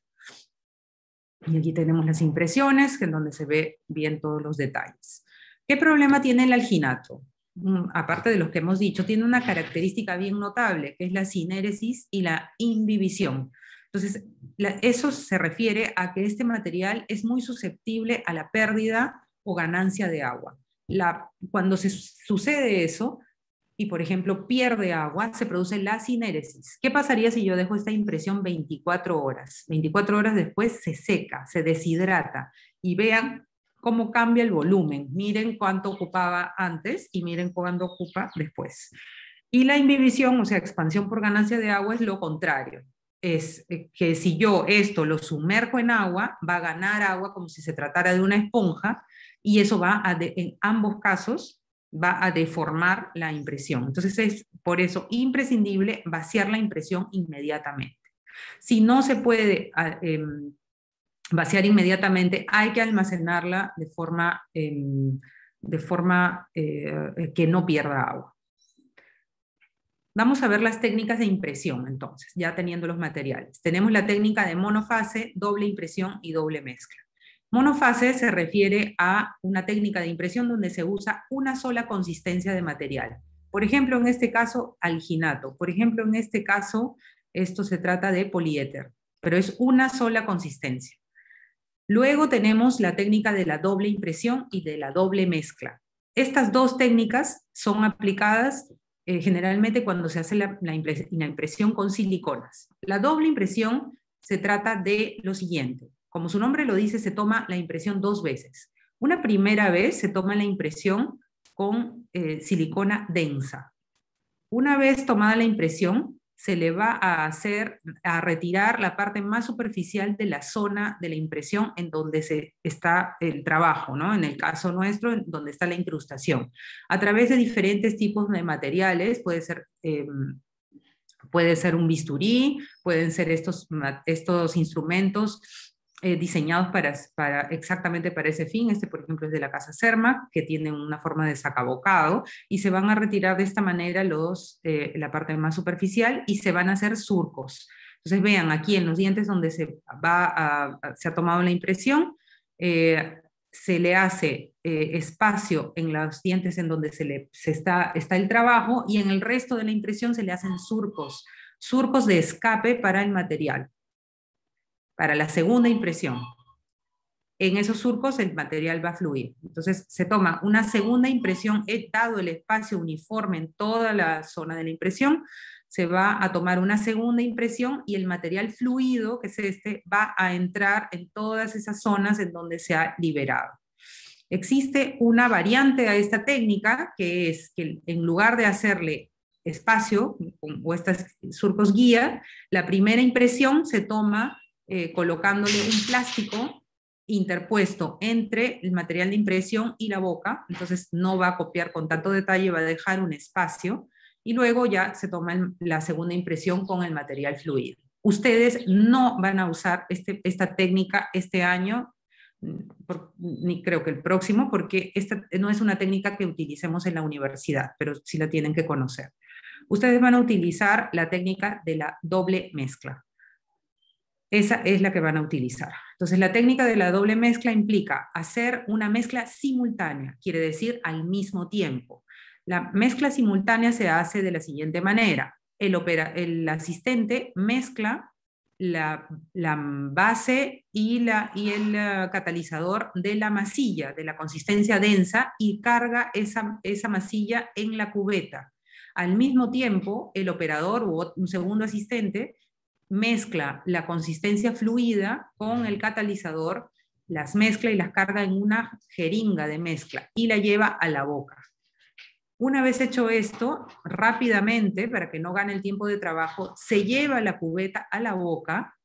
Y aquí tenemos las impresiones, en donde se ve bien todos los detalles. ¿Qué problema tiene el alginato? Mm, aparte de los que hemos dicho, tiene una característica bien notable, que es la sinéresis y la invivisión. Entonces, eso se refiere a que este material es muy susceptible a la pérdida o ganancia de agua. cuando se sucede eso, y, por ejemplo, pierde agua, se produce la sinéresis. ¿Qué pasaría si yo dejo esta impresión 24 horas? 24 horas después se seca, se deshidrata y vean cómo cambia el volumen. Miren cuánto ocupaba antes y miren cuánto ocupa después. Y la inhibición, o sea, expansión por ganancia de agua, es lo contrario. Es eh, que si yo esto lo sumerjo en agua, va a ganar agua como si se tratara de una esponja y eso va a, en ambos casos, va a deformar la impresión. Entonces es por eso imprescindible vaciar la impresión inmediatamente. Si no se puede ah, em, vaciar inmediatamente, hay que almacenarla de forma, em, de forma eh, que no pierda agua. Vamos a ver las técnicas de impresión entonces, ya teniendo los materiales. Tenemos la técnica de monofase, doble impresión y doble mezcla. Monofase se refiere a una técnica de impresión donde se usa una sola consistencia de material. Por ejemplo, en este caso, alginato. Por ejemplo, en este caso, esto se trata de poliéter, pero es una sola consistencia. Luego tenemos la técnica de la doble impresión y de la doble mezcla. Estas dos técnicas son aplicadas eh, generalmente cuando se hace la impresión con siliconas. La doble impresión se trata de lo siguiente como su nombre lo dice, se toma la impresión dos veces. Una primera vez se toma la impresión con eh, silicona densa. Una vez tomada la impresión, se le va a hacer a retirar la parte más superficial de la zona de la impresión en donde se está el trabajo, ¿no? En el caso nuestro, en donde está la incrustación. A través de diferentes tipos de materiales, puede ser em, puede ser un bisturí, pueden ser estos, estos instrumentos eh, diseñados para, para, exactamente para ese fin. Este, por ejemplo, es de la Casa Cerma, que tiene una forma de sacabocado, y se van a retirar de esta manera los, eh, la parte más superficial y se van a hacer surcos. Entonces, vean aquí en los dientes donde se, va se ha tomado la impresión, eh, se le hace espacio en los dientes en donde se, le, se está, está el trabajo y en el resto de la impresión se le hacen surcos, surcos de escape para el material para la segunda impresión. En esos surcos el material va a fluir. Entonces se toma una segunda impresión, he dado el espacio uniforme en toda la zona de la impresión, se va a tomar una segunda impresión y el material fluido, que es este, va a entrar en todas esas zonas en donde se ha liberado. Existe una variante a esta técnica, que es que en lugar de hacerle espacio o estos surcos guía, la primera impresión se toma eh, colocándole un plástico interpuesto entre el material de impresión y la boca, entonces no va a copiar con tanto detalle, va a dejar un espacio y luego ya se toma la segunda impresión con el material fluido. Ustedes no van a usar este, esta técnica este año, mm, ni creo que el próximo, porque esta no es una técnica que utilicemos en la universidad, pero sí la tienen que conocer. Ustedes van a utilizar la técnica de la doble mezcla esa es la que van a utilizar. Entonces, la técnica de la doble mezcla implica hacer una mezcla simultánea, quiere decir al mismo tiempo. La mezcla simultánea se hace de la siguiente manera. El, asistente mezcla la, base y, el eh, catalizador de la masilla, de la consistencia densa, y carga esa, esa masilla en la cubeta. Al mismo tiempo, el operador o un segundo asistente mezcla la consistencia fluida con el catalizador, las mezcla y las carga en una jeringa de mezcla y la lleva a la boca. Una vez hecho esto, rápidamente, para que no gane el tiempo de trabajo, se lleva la cubeta a la boca,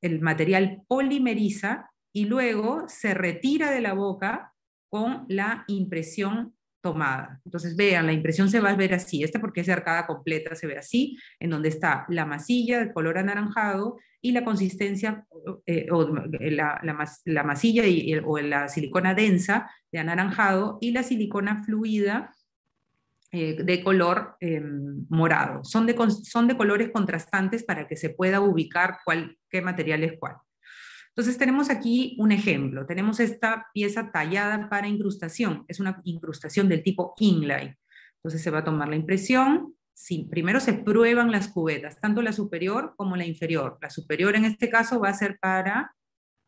el material polimeriza y luego se retira de la boca con la impresión tomada. Entonces, vean, la impresión se va a ver así. Esta porque es arcada completa, se ve así, en donde está la masilla de color anaranjado y la consistencia o eh, eh, la, masilla y, o la silicona densa de anaranjado y la silicona fluida eh, de color morado. Son de, son de colores contrastantes para que se pueda ubicar cuál, qué material es cuál. Entonces tenemos aquí un ejemplo, tenemos esta pieza tallada para incrustación, es una incrustación del tipo inline, Entonces se va a tomar la impresión, primero se prueban las cubetas, tanto la superior como la inferior. La superior en este caso va a ser para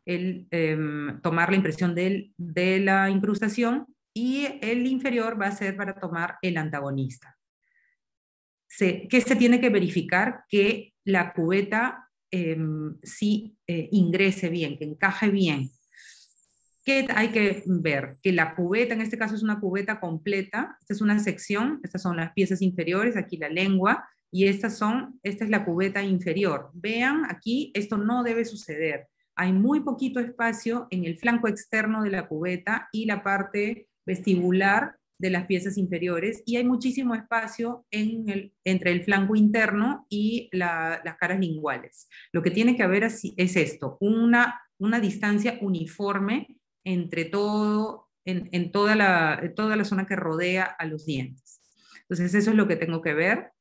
em, tomar la impresión de la incrustación y el inferior va a ser para tomar el antagonista. Se, ¿Qué se tiene que verificar? Que la cubeta Em, si eh, ingrese bien, que encaje bien. ¿Qué hay que ver? Que la cubeta, en este caso es una cubeta completa, esta es una sección, estas son las piezas inferiores, aquí la lengua, y estas son, esta es la cubeta inferior. Vean aquí, esto no debe suceder. Hay muy poquito espacio en el flanco externo de la cubeta y la parte vestibular de las piezas inferiores y hay muchísimo espacio entre el flanco interno y las caras linguales. Lo que tiene que haber así, es esto, una, una distancia uniforme entre todo, en, toda, la, toda la zona que rodea a los dientes. Entonces eso es lo que tengo que ver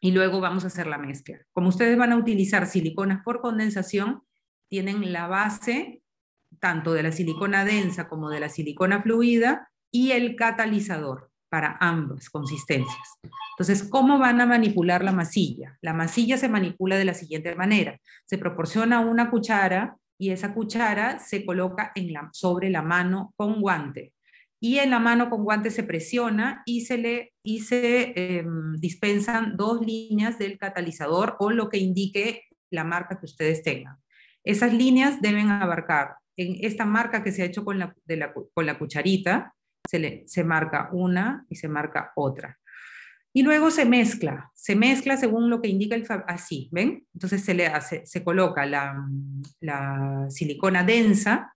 y luego vamos a hacer la mezcla. Como ustedes van a utilizar siliconas por condensación, tienen la base tanto de la silicona densa como de la silicona fluida y el catalizador para ambas consistencias. Entonces, ¿cómo van a manipular la masilla? La masilla se manipula de la siguiente manera. Se proporciona una cuchara y esa cuchara se coloca sobre la mano con guante. Y en la mano con guante se presiona y se, le, em, dispensan dos líneas del catalizador o lo que indique la marca que ustedes tengan. Esas líneas deben abarcar en esta marca que se ha hecho con la cucharita, se, le, marca una y se marca otra. Y luego se mezcla, se mezcla según lo que indica el así, ¿ven? Entonces se le hace, se coloca la, silicona densa,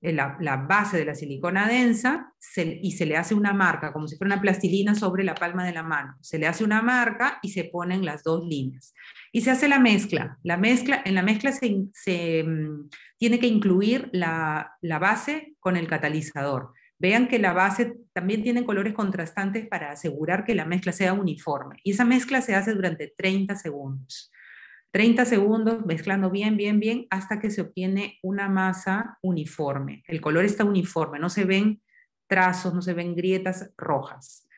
eh, la, base de la silicona densa, y se le hace una marca, como si fuera una plastilina sobre la palma de la mano. Se le hace una marca y se ponen las dos líneas. Y se hace la mezcla. La mezcla en la mezcla se, mm, tiene que incluir la base con el catalizador. Vean que la base también tiene colores contrastantes para asegurar que la mezcla sea uniforme. Y esa mezcla se hace durante 30 segundos. 30 segundos mezclando bien, bien, bien, hasta que se obtiene una masa uniforme. El color está uniforme, no se ven trazos, no se ven grietas rojas.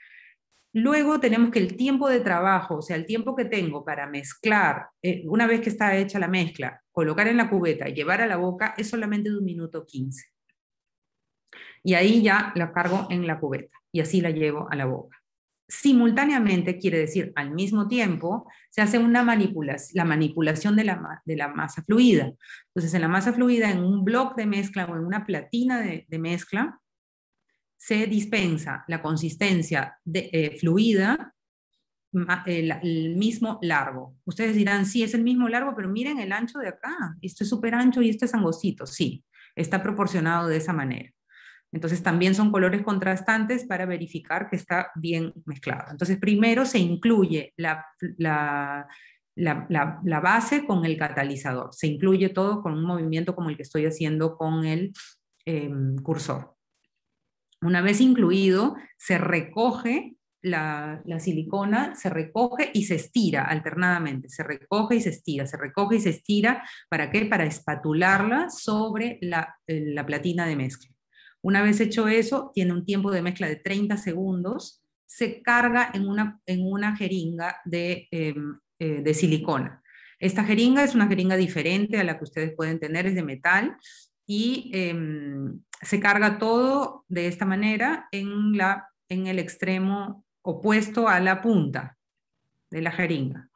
Luego tenemos que el tiempo de trabajo, o sea, el tiempo que tengo para mezclar, eh, una vez que está hecha la mezcla, colocar en la cubeta, y llevar a la boca, es solamente de un minuto 15 y ahí ya la cargo en la cubeta y así la llevo a la boca. Simultáneamente, quiere decir al mismo tiempo, se hace una manipulación, la manipulación de la, masa fluida. Entonces, en la masa fluida, en un bloque de mezcla o en una platina de, mezcla, se dispensa la consistencia de, eh, fluida, eh, el, mismo largo. Ustedes dirán, sí, es el mismo largo, pero miren el ancho de acá. Esto es súper ancho y esto es angostito. Sí, está proporcionado de esa manera. Entonces también son colores contrastantes para verificar que está bien mezclado. Entonces primero se incluye la, base con el catalizador, se incluye todo con un movimiento como el que estoy haciendo con el em, cursor. Una vez incluido, se recoge la, silicona se recoge y se estira alternadamente, se recoge y se estira, se recoge y se estira, ¿para qué? Para espatularla sobre la platina de mezcla. Una vez hecho eso, tiene un tiempo de mezcla de 30 segundos, se carga en una, en una jeringa em, eh, de, silicona. Esta jeringa es una jeringa diferente a la que ustedes pueden tener, es de metal y em, se carga todo de esta manera en, la, en el extremo opuesto a la punta de la jeringa.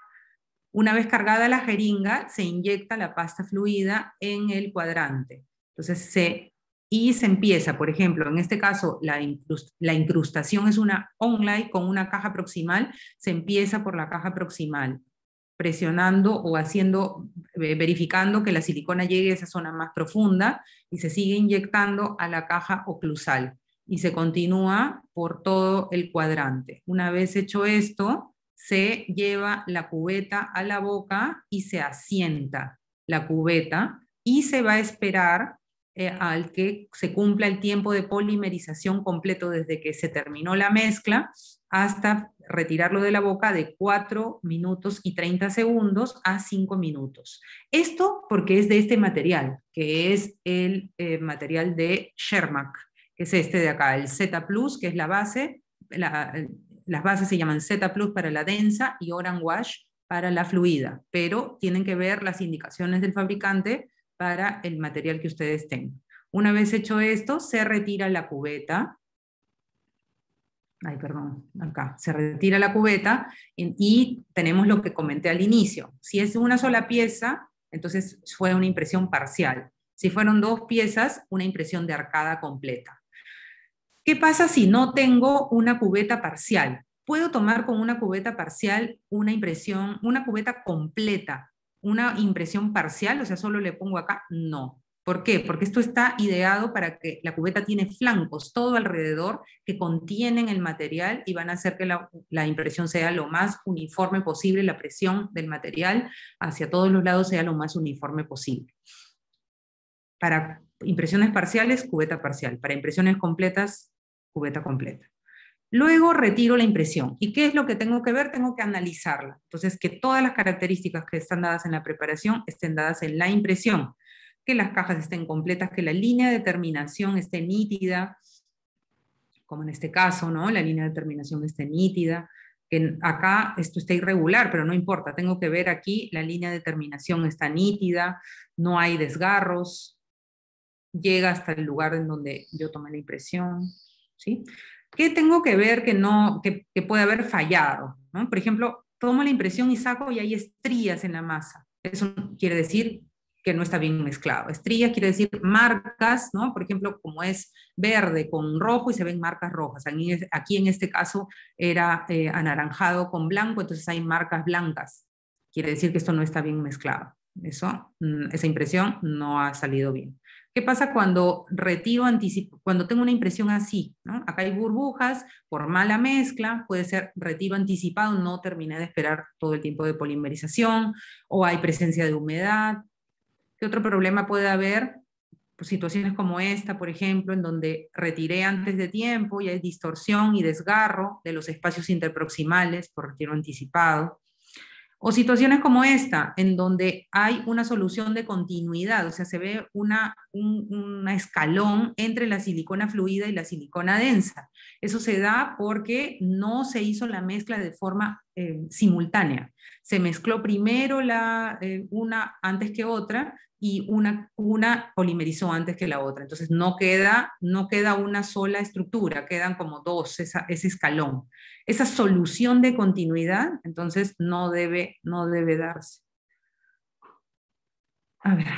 Una vez cargada la jeringa, se inyecta la pasta fluida en el cuadrante. Entonces se y se empieza, por ejemplo, en este caso la, incrustación es una online con una caja proximal, se empieza por la caja proximal, presionando o haciendo, verificando que la silicona llegue a esa zona más profunda y se sigue inyectando a la caja oclusal y se continúa por todo el cuadrante. Una vez hecho esto, se lleva la cubeta a la boca y se asienta la cubeta y se va a esperar eh, al que se cumpla el tiempo de polimerización completo desde que se terminó la mezcla hasta retirarlo de la boca de 4 minutos y 30 segundos a 5 minutos. Esto porque es de este material, que es el eh, material de Shermac, que es este de acá, el Z Plus, que es la base. Eh, las bases se llaman Z Plus para la densa y Orange Wash para la fluida, pero tienen que ver las indicaciones del fabricante para el material que ustedes tengan. Una vez hecho esto, se retira la cubeta. Ay, perdón, acá. Se retira la cubeta y tenemos lo que comenté al inicio. Si es una sola pieza, entonces fue una impresión parcial. Si fueron dos piezas, una impresión de arcada completa. ¿Qué pasa si no tengo una cubeta parcial? Puedo tomar con una cubeta parcial una impresión, una cubeta completa, una impresión parcial, o sea, solo le pongo acá, no. ¿Por qué? Porque esto está ideado para que la cubeta tiene flancos todo alrededor que contienen el material y van a hacer que la, la impresión sea lo más uniforme posible, la presión del material hacia todos los lados sea lo más uniforme posible. Para impresiones parciales, cubeta parcial. Para impresiones completas, cubeta completa. Luego retiro la impresión. ¿Y qué es lo que tengo que ver? Tengo que analizarla. Entonces, que todas las características que están dadas en la preparación estén dadas en la impresión, que las cajas estén completas, que la línea de terminación esté nítida, como en este caso, ¿no? La línea de terminación esté nítida, que acá esto está irregular, pero no importa, tengo que ver aquí, la línea de terminación está nítida, no hay desgarros, llega hasta el lugar en donde yo tomé la impresión, ¿sí? ¿Qué tengo que ver que, no, que, puede haber fallado? ¿no? Por ejemplo, tomo la impresión y saco y hay estrías en la masa. Eso quiere decir que no está bien mezclado. Estrías quiere decir marcas, ¿no? Por ejemplo, como es verde con rojo y se ven marcas rojas. Aquí, en este caso era eh, anaranjado con blanco, entonces hay marcas blancas. Quiere decir que esto no está bien mezclado. Eso, mm, esa impresión no ha salido bien. ¿Qué pasa cuando retiro anticipo, cuando tengo una impresión así? Acá hay burbujas por mala mezcla, puede ser retiro anticipado, no terminé de esperar todo el tiempo de polimerización, o hay presencia de humedad. ¿Qué otro problema puede haber? Pues situaciones como esta, por ejemplo, en donde retiré antes de tiempo y hay distorsión y desgarro de los espacios interproximales por retiro anticipado. O situaciones como esta, en donde hay una solución de continuidad, o sea, se ve una un, escalón entre la silicona fluida y la silicona densa. Eso se da porque no se hizo la mezcla de forma eh, simultánea. Se mezcló primero la, eh, una antes que otra y una, una polimerizó antes que la otra. Entonces no queda, no queda una sola estructura, quedan como dos, ese escalón. Esa solución de continuidad, entonces, no debe, no debe darse. A ver.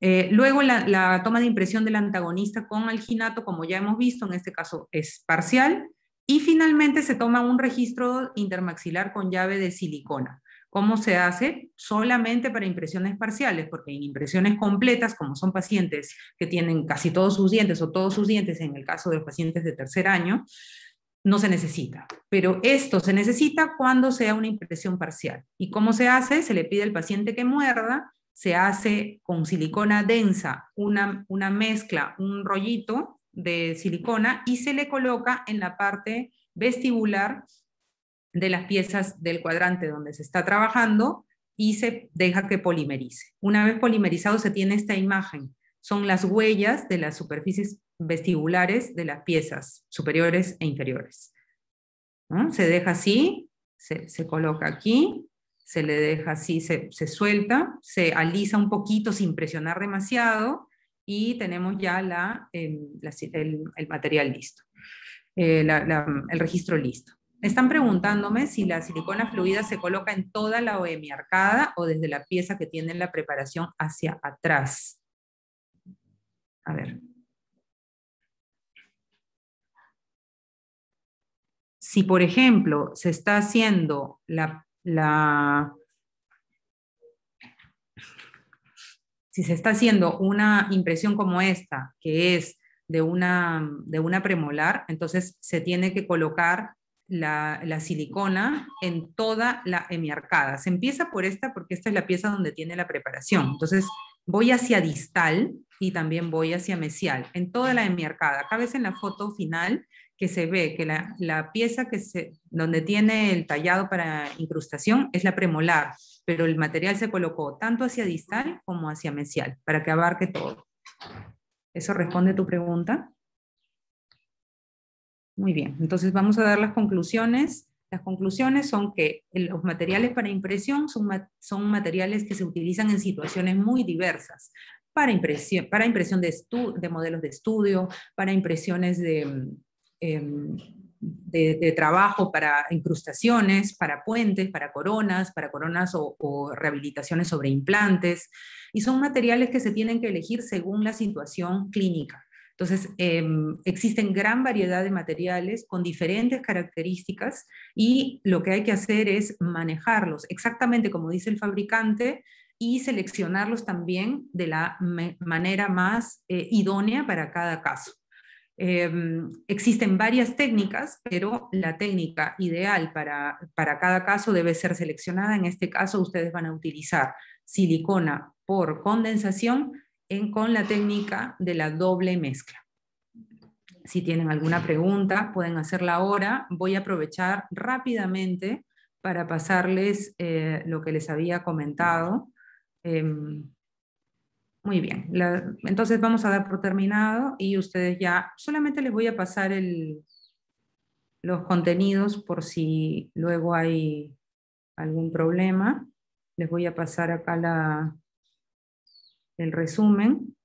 Eh, luego la, la, toma de impresión del antagonista con alginato, como ya hemos visto, en este caso es parcial. Y finalmente se toma un registro intermaxilar con llave de silicona. ¿Cómo se hace? Solamente para impresiones parciales, porque en impresiones completas, como son pacientes que tienen casi todos sus dientes o todos sus dientes, en el caso de los pacientes de tercer año, no se necesita. Pero esto se necesita cuando sea una impresión parcial. ¿Y cómo se hace? Se le pide al paciente que muerda se hace con silicona densa una, mezcla, un rollito de silicona y se le coloca en la parte vestibular de las piezas del cuadrante donde se está trabajando y se deja que polimerice. Una vez polimerizado se tiene esta imagen. Son las huellas de las superficies vestibulares de las piezas superiores e inferiores. Se deja así, se, se coloca aquí se le deja así, se, suelta, se alisa un poquito sin presionar demasiado y tenemos ya la, em, el, material listo, eh, el registro listo. Están preguntándome si la silicona fluida se coloca en toda la arcada o desde la pieza que tiene la preparación hacia atrás. A ver. Si, por ejemplo, se está haciendo la la... Si se está haciendo una impresión como esta, que es de una, de una premolar, entonces se tiene que colocar la, la, silicona en toda la hemiarcada. Se empieza por esta porque esta es la pieza donde tiene la preparación. Entonces voy hacia distal y también voy hacia mesial, en toda la hemiarcada. Acá ves en la foto final que se ve que la, la, pieza que se, donde tiene el tallado para incrustación es la premolar, pero el material se colocó tanto hacia distal como hacia mesial, para que abarque todo. ¿Eso responde a tu pregunta? Muy bien, entonces vamos a dar las conclusiones. Las conclusiones son que los materiales para impresión son, son materiales que se utilizan en situaciones muy diversas, para impresión, para impresión de, de modelos de estudio, para impresiones de Em, de, trabajo para incrustaciones, para puentes, para coronas, para coronas o, rehabilitaciones sobre implantes. Y son materiales que se tienen que elegir según la situación clínica. Entonces, em, existen gran variedad de materiales con diferentes características y lo que hay que hacer es manejarlos exactamente como dice el fabricante y seleccionarlos también de la manera más eh, idónea para cada caso. Em, existen varias técnicas, pero la técnica ideal para, cada caso debe ser seleccionada. En este caso, ustedes van a utilizar silicona por condensación en, con la técnica de la doble mezcla. Si tienen alguna pregunta, pueden hacerla ahora. Voy a aprovechar rápidamente para pasarles eh, lo que les había comentado. Em, muy bien, entonces vamos a dar por terminado y ustedes ya, solamente les voy a pasar el, los contenidos por si luego hay algún problema. Les voy a pasar acá la, el resumen.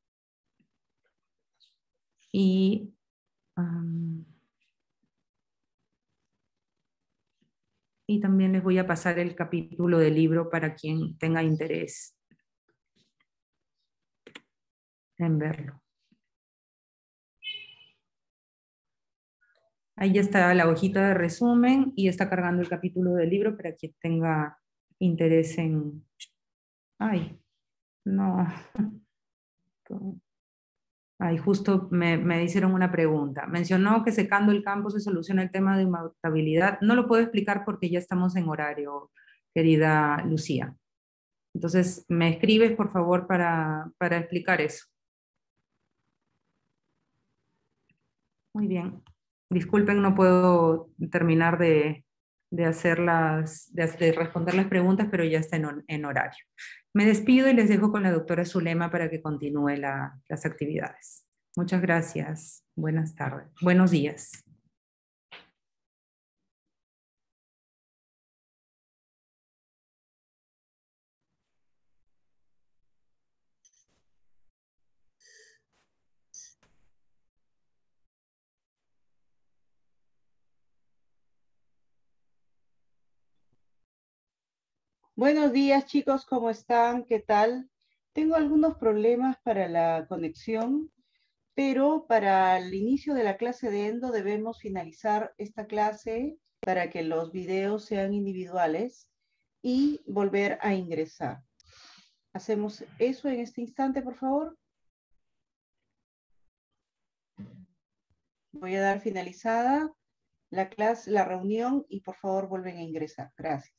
y también les voy a pasar el capítulo del libro para quien tenga interés en verlo. Ahí ya está la hojita de resumen y está cargando el capítulo del libro para quien tenga interés en... Ay, no. Ay, justo me, hicieron una pregunta. Mencionó que secando el campo se soluciona el tema de inmutabilidad. No lo puedo explicar porque ya estamos en horario, querida Lucía. Entonces, me escribes, por favor, para explicar eso. Muy bien. Disculpen, no puedo terminar de, hacer las, de, responder las preguntas, pero ya está en, horario. Me despido y les dejo con la doctora Zulema para que continúe las actividades. Muchas gracias. Buenas tardes. Buenos días. Buenos días chicos, ¿cómo están? ¿Qué tal? Tengo algunos problemas para la conexión, pero para el inicio de la clase de Endo debemos finalizar esta clase para que los videos sean individuales y volver a ingresar. Hacemos eso en este instante, por favor. Voy a dar finalizada la clase, la reunión y por favor vuelven a ingresar. Gracias.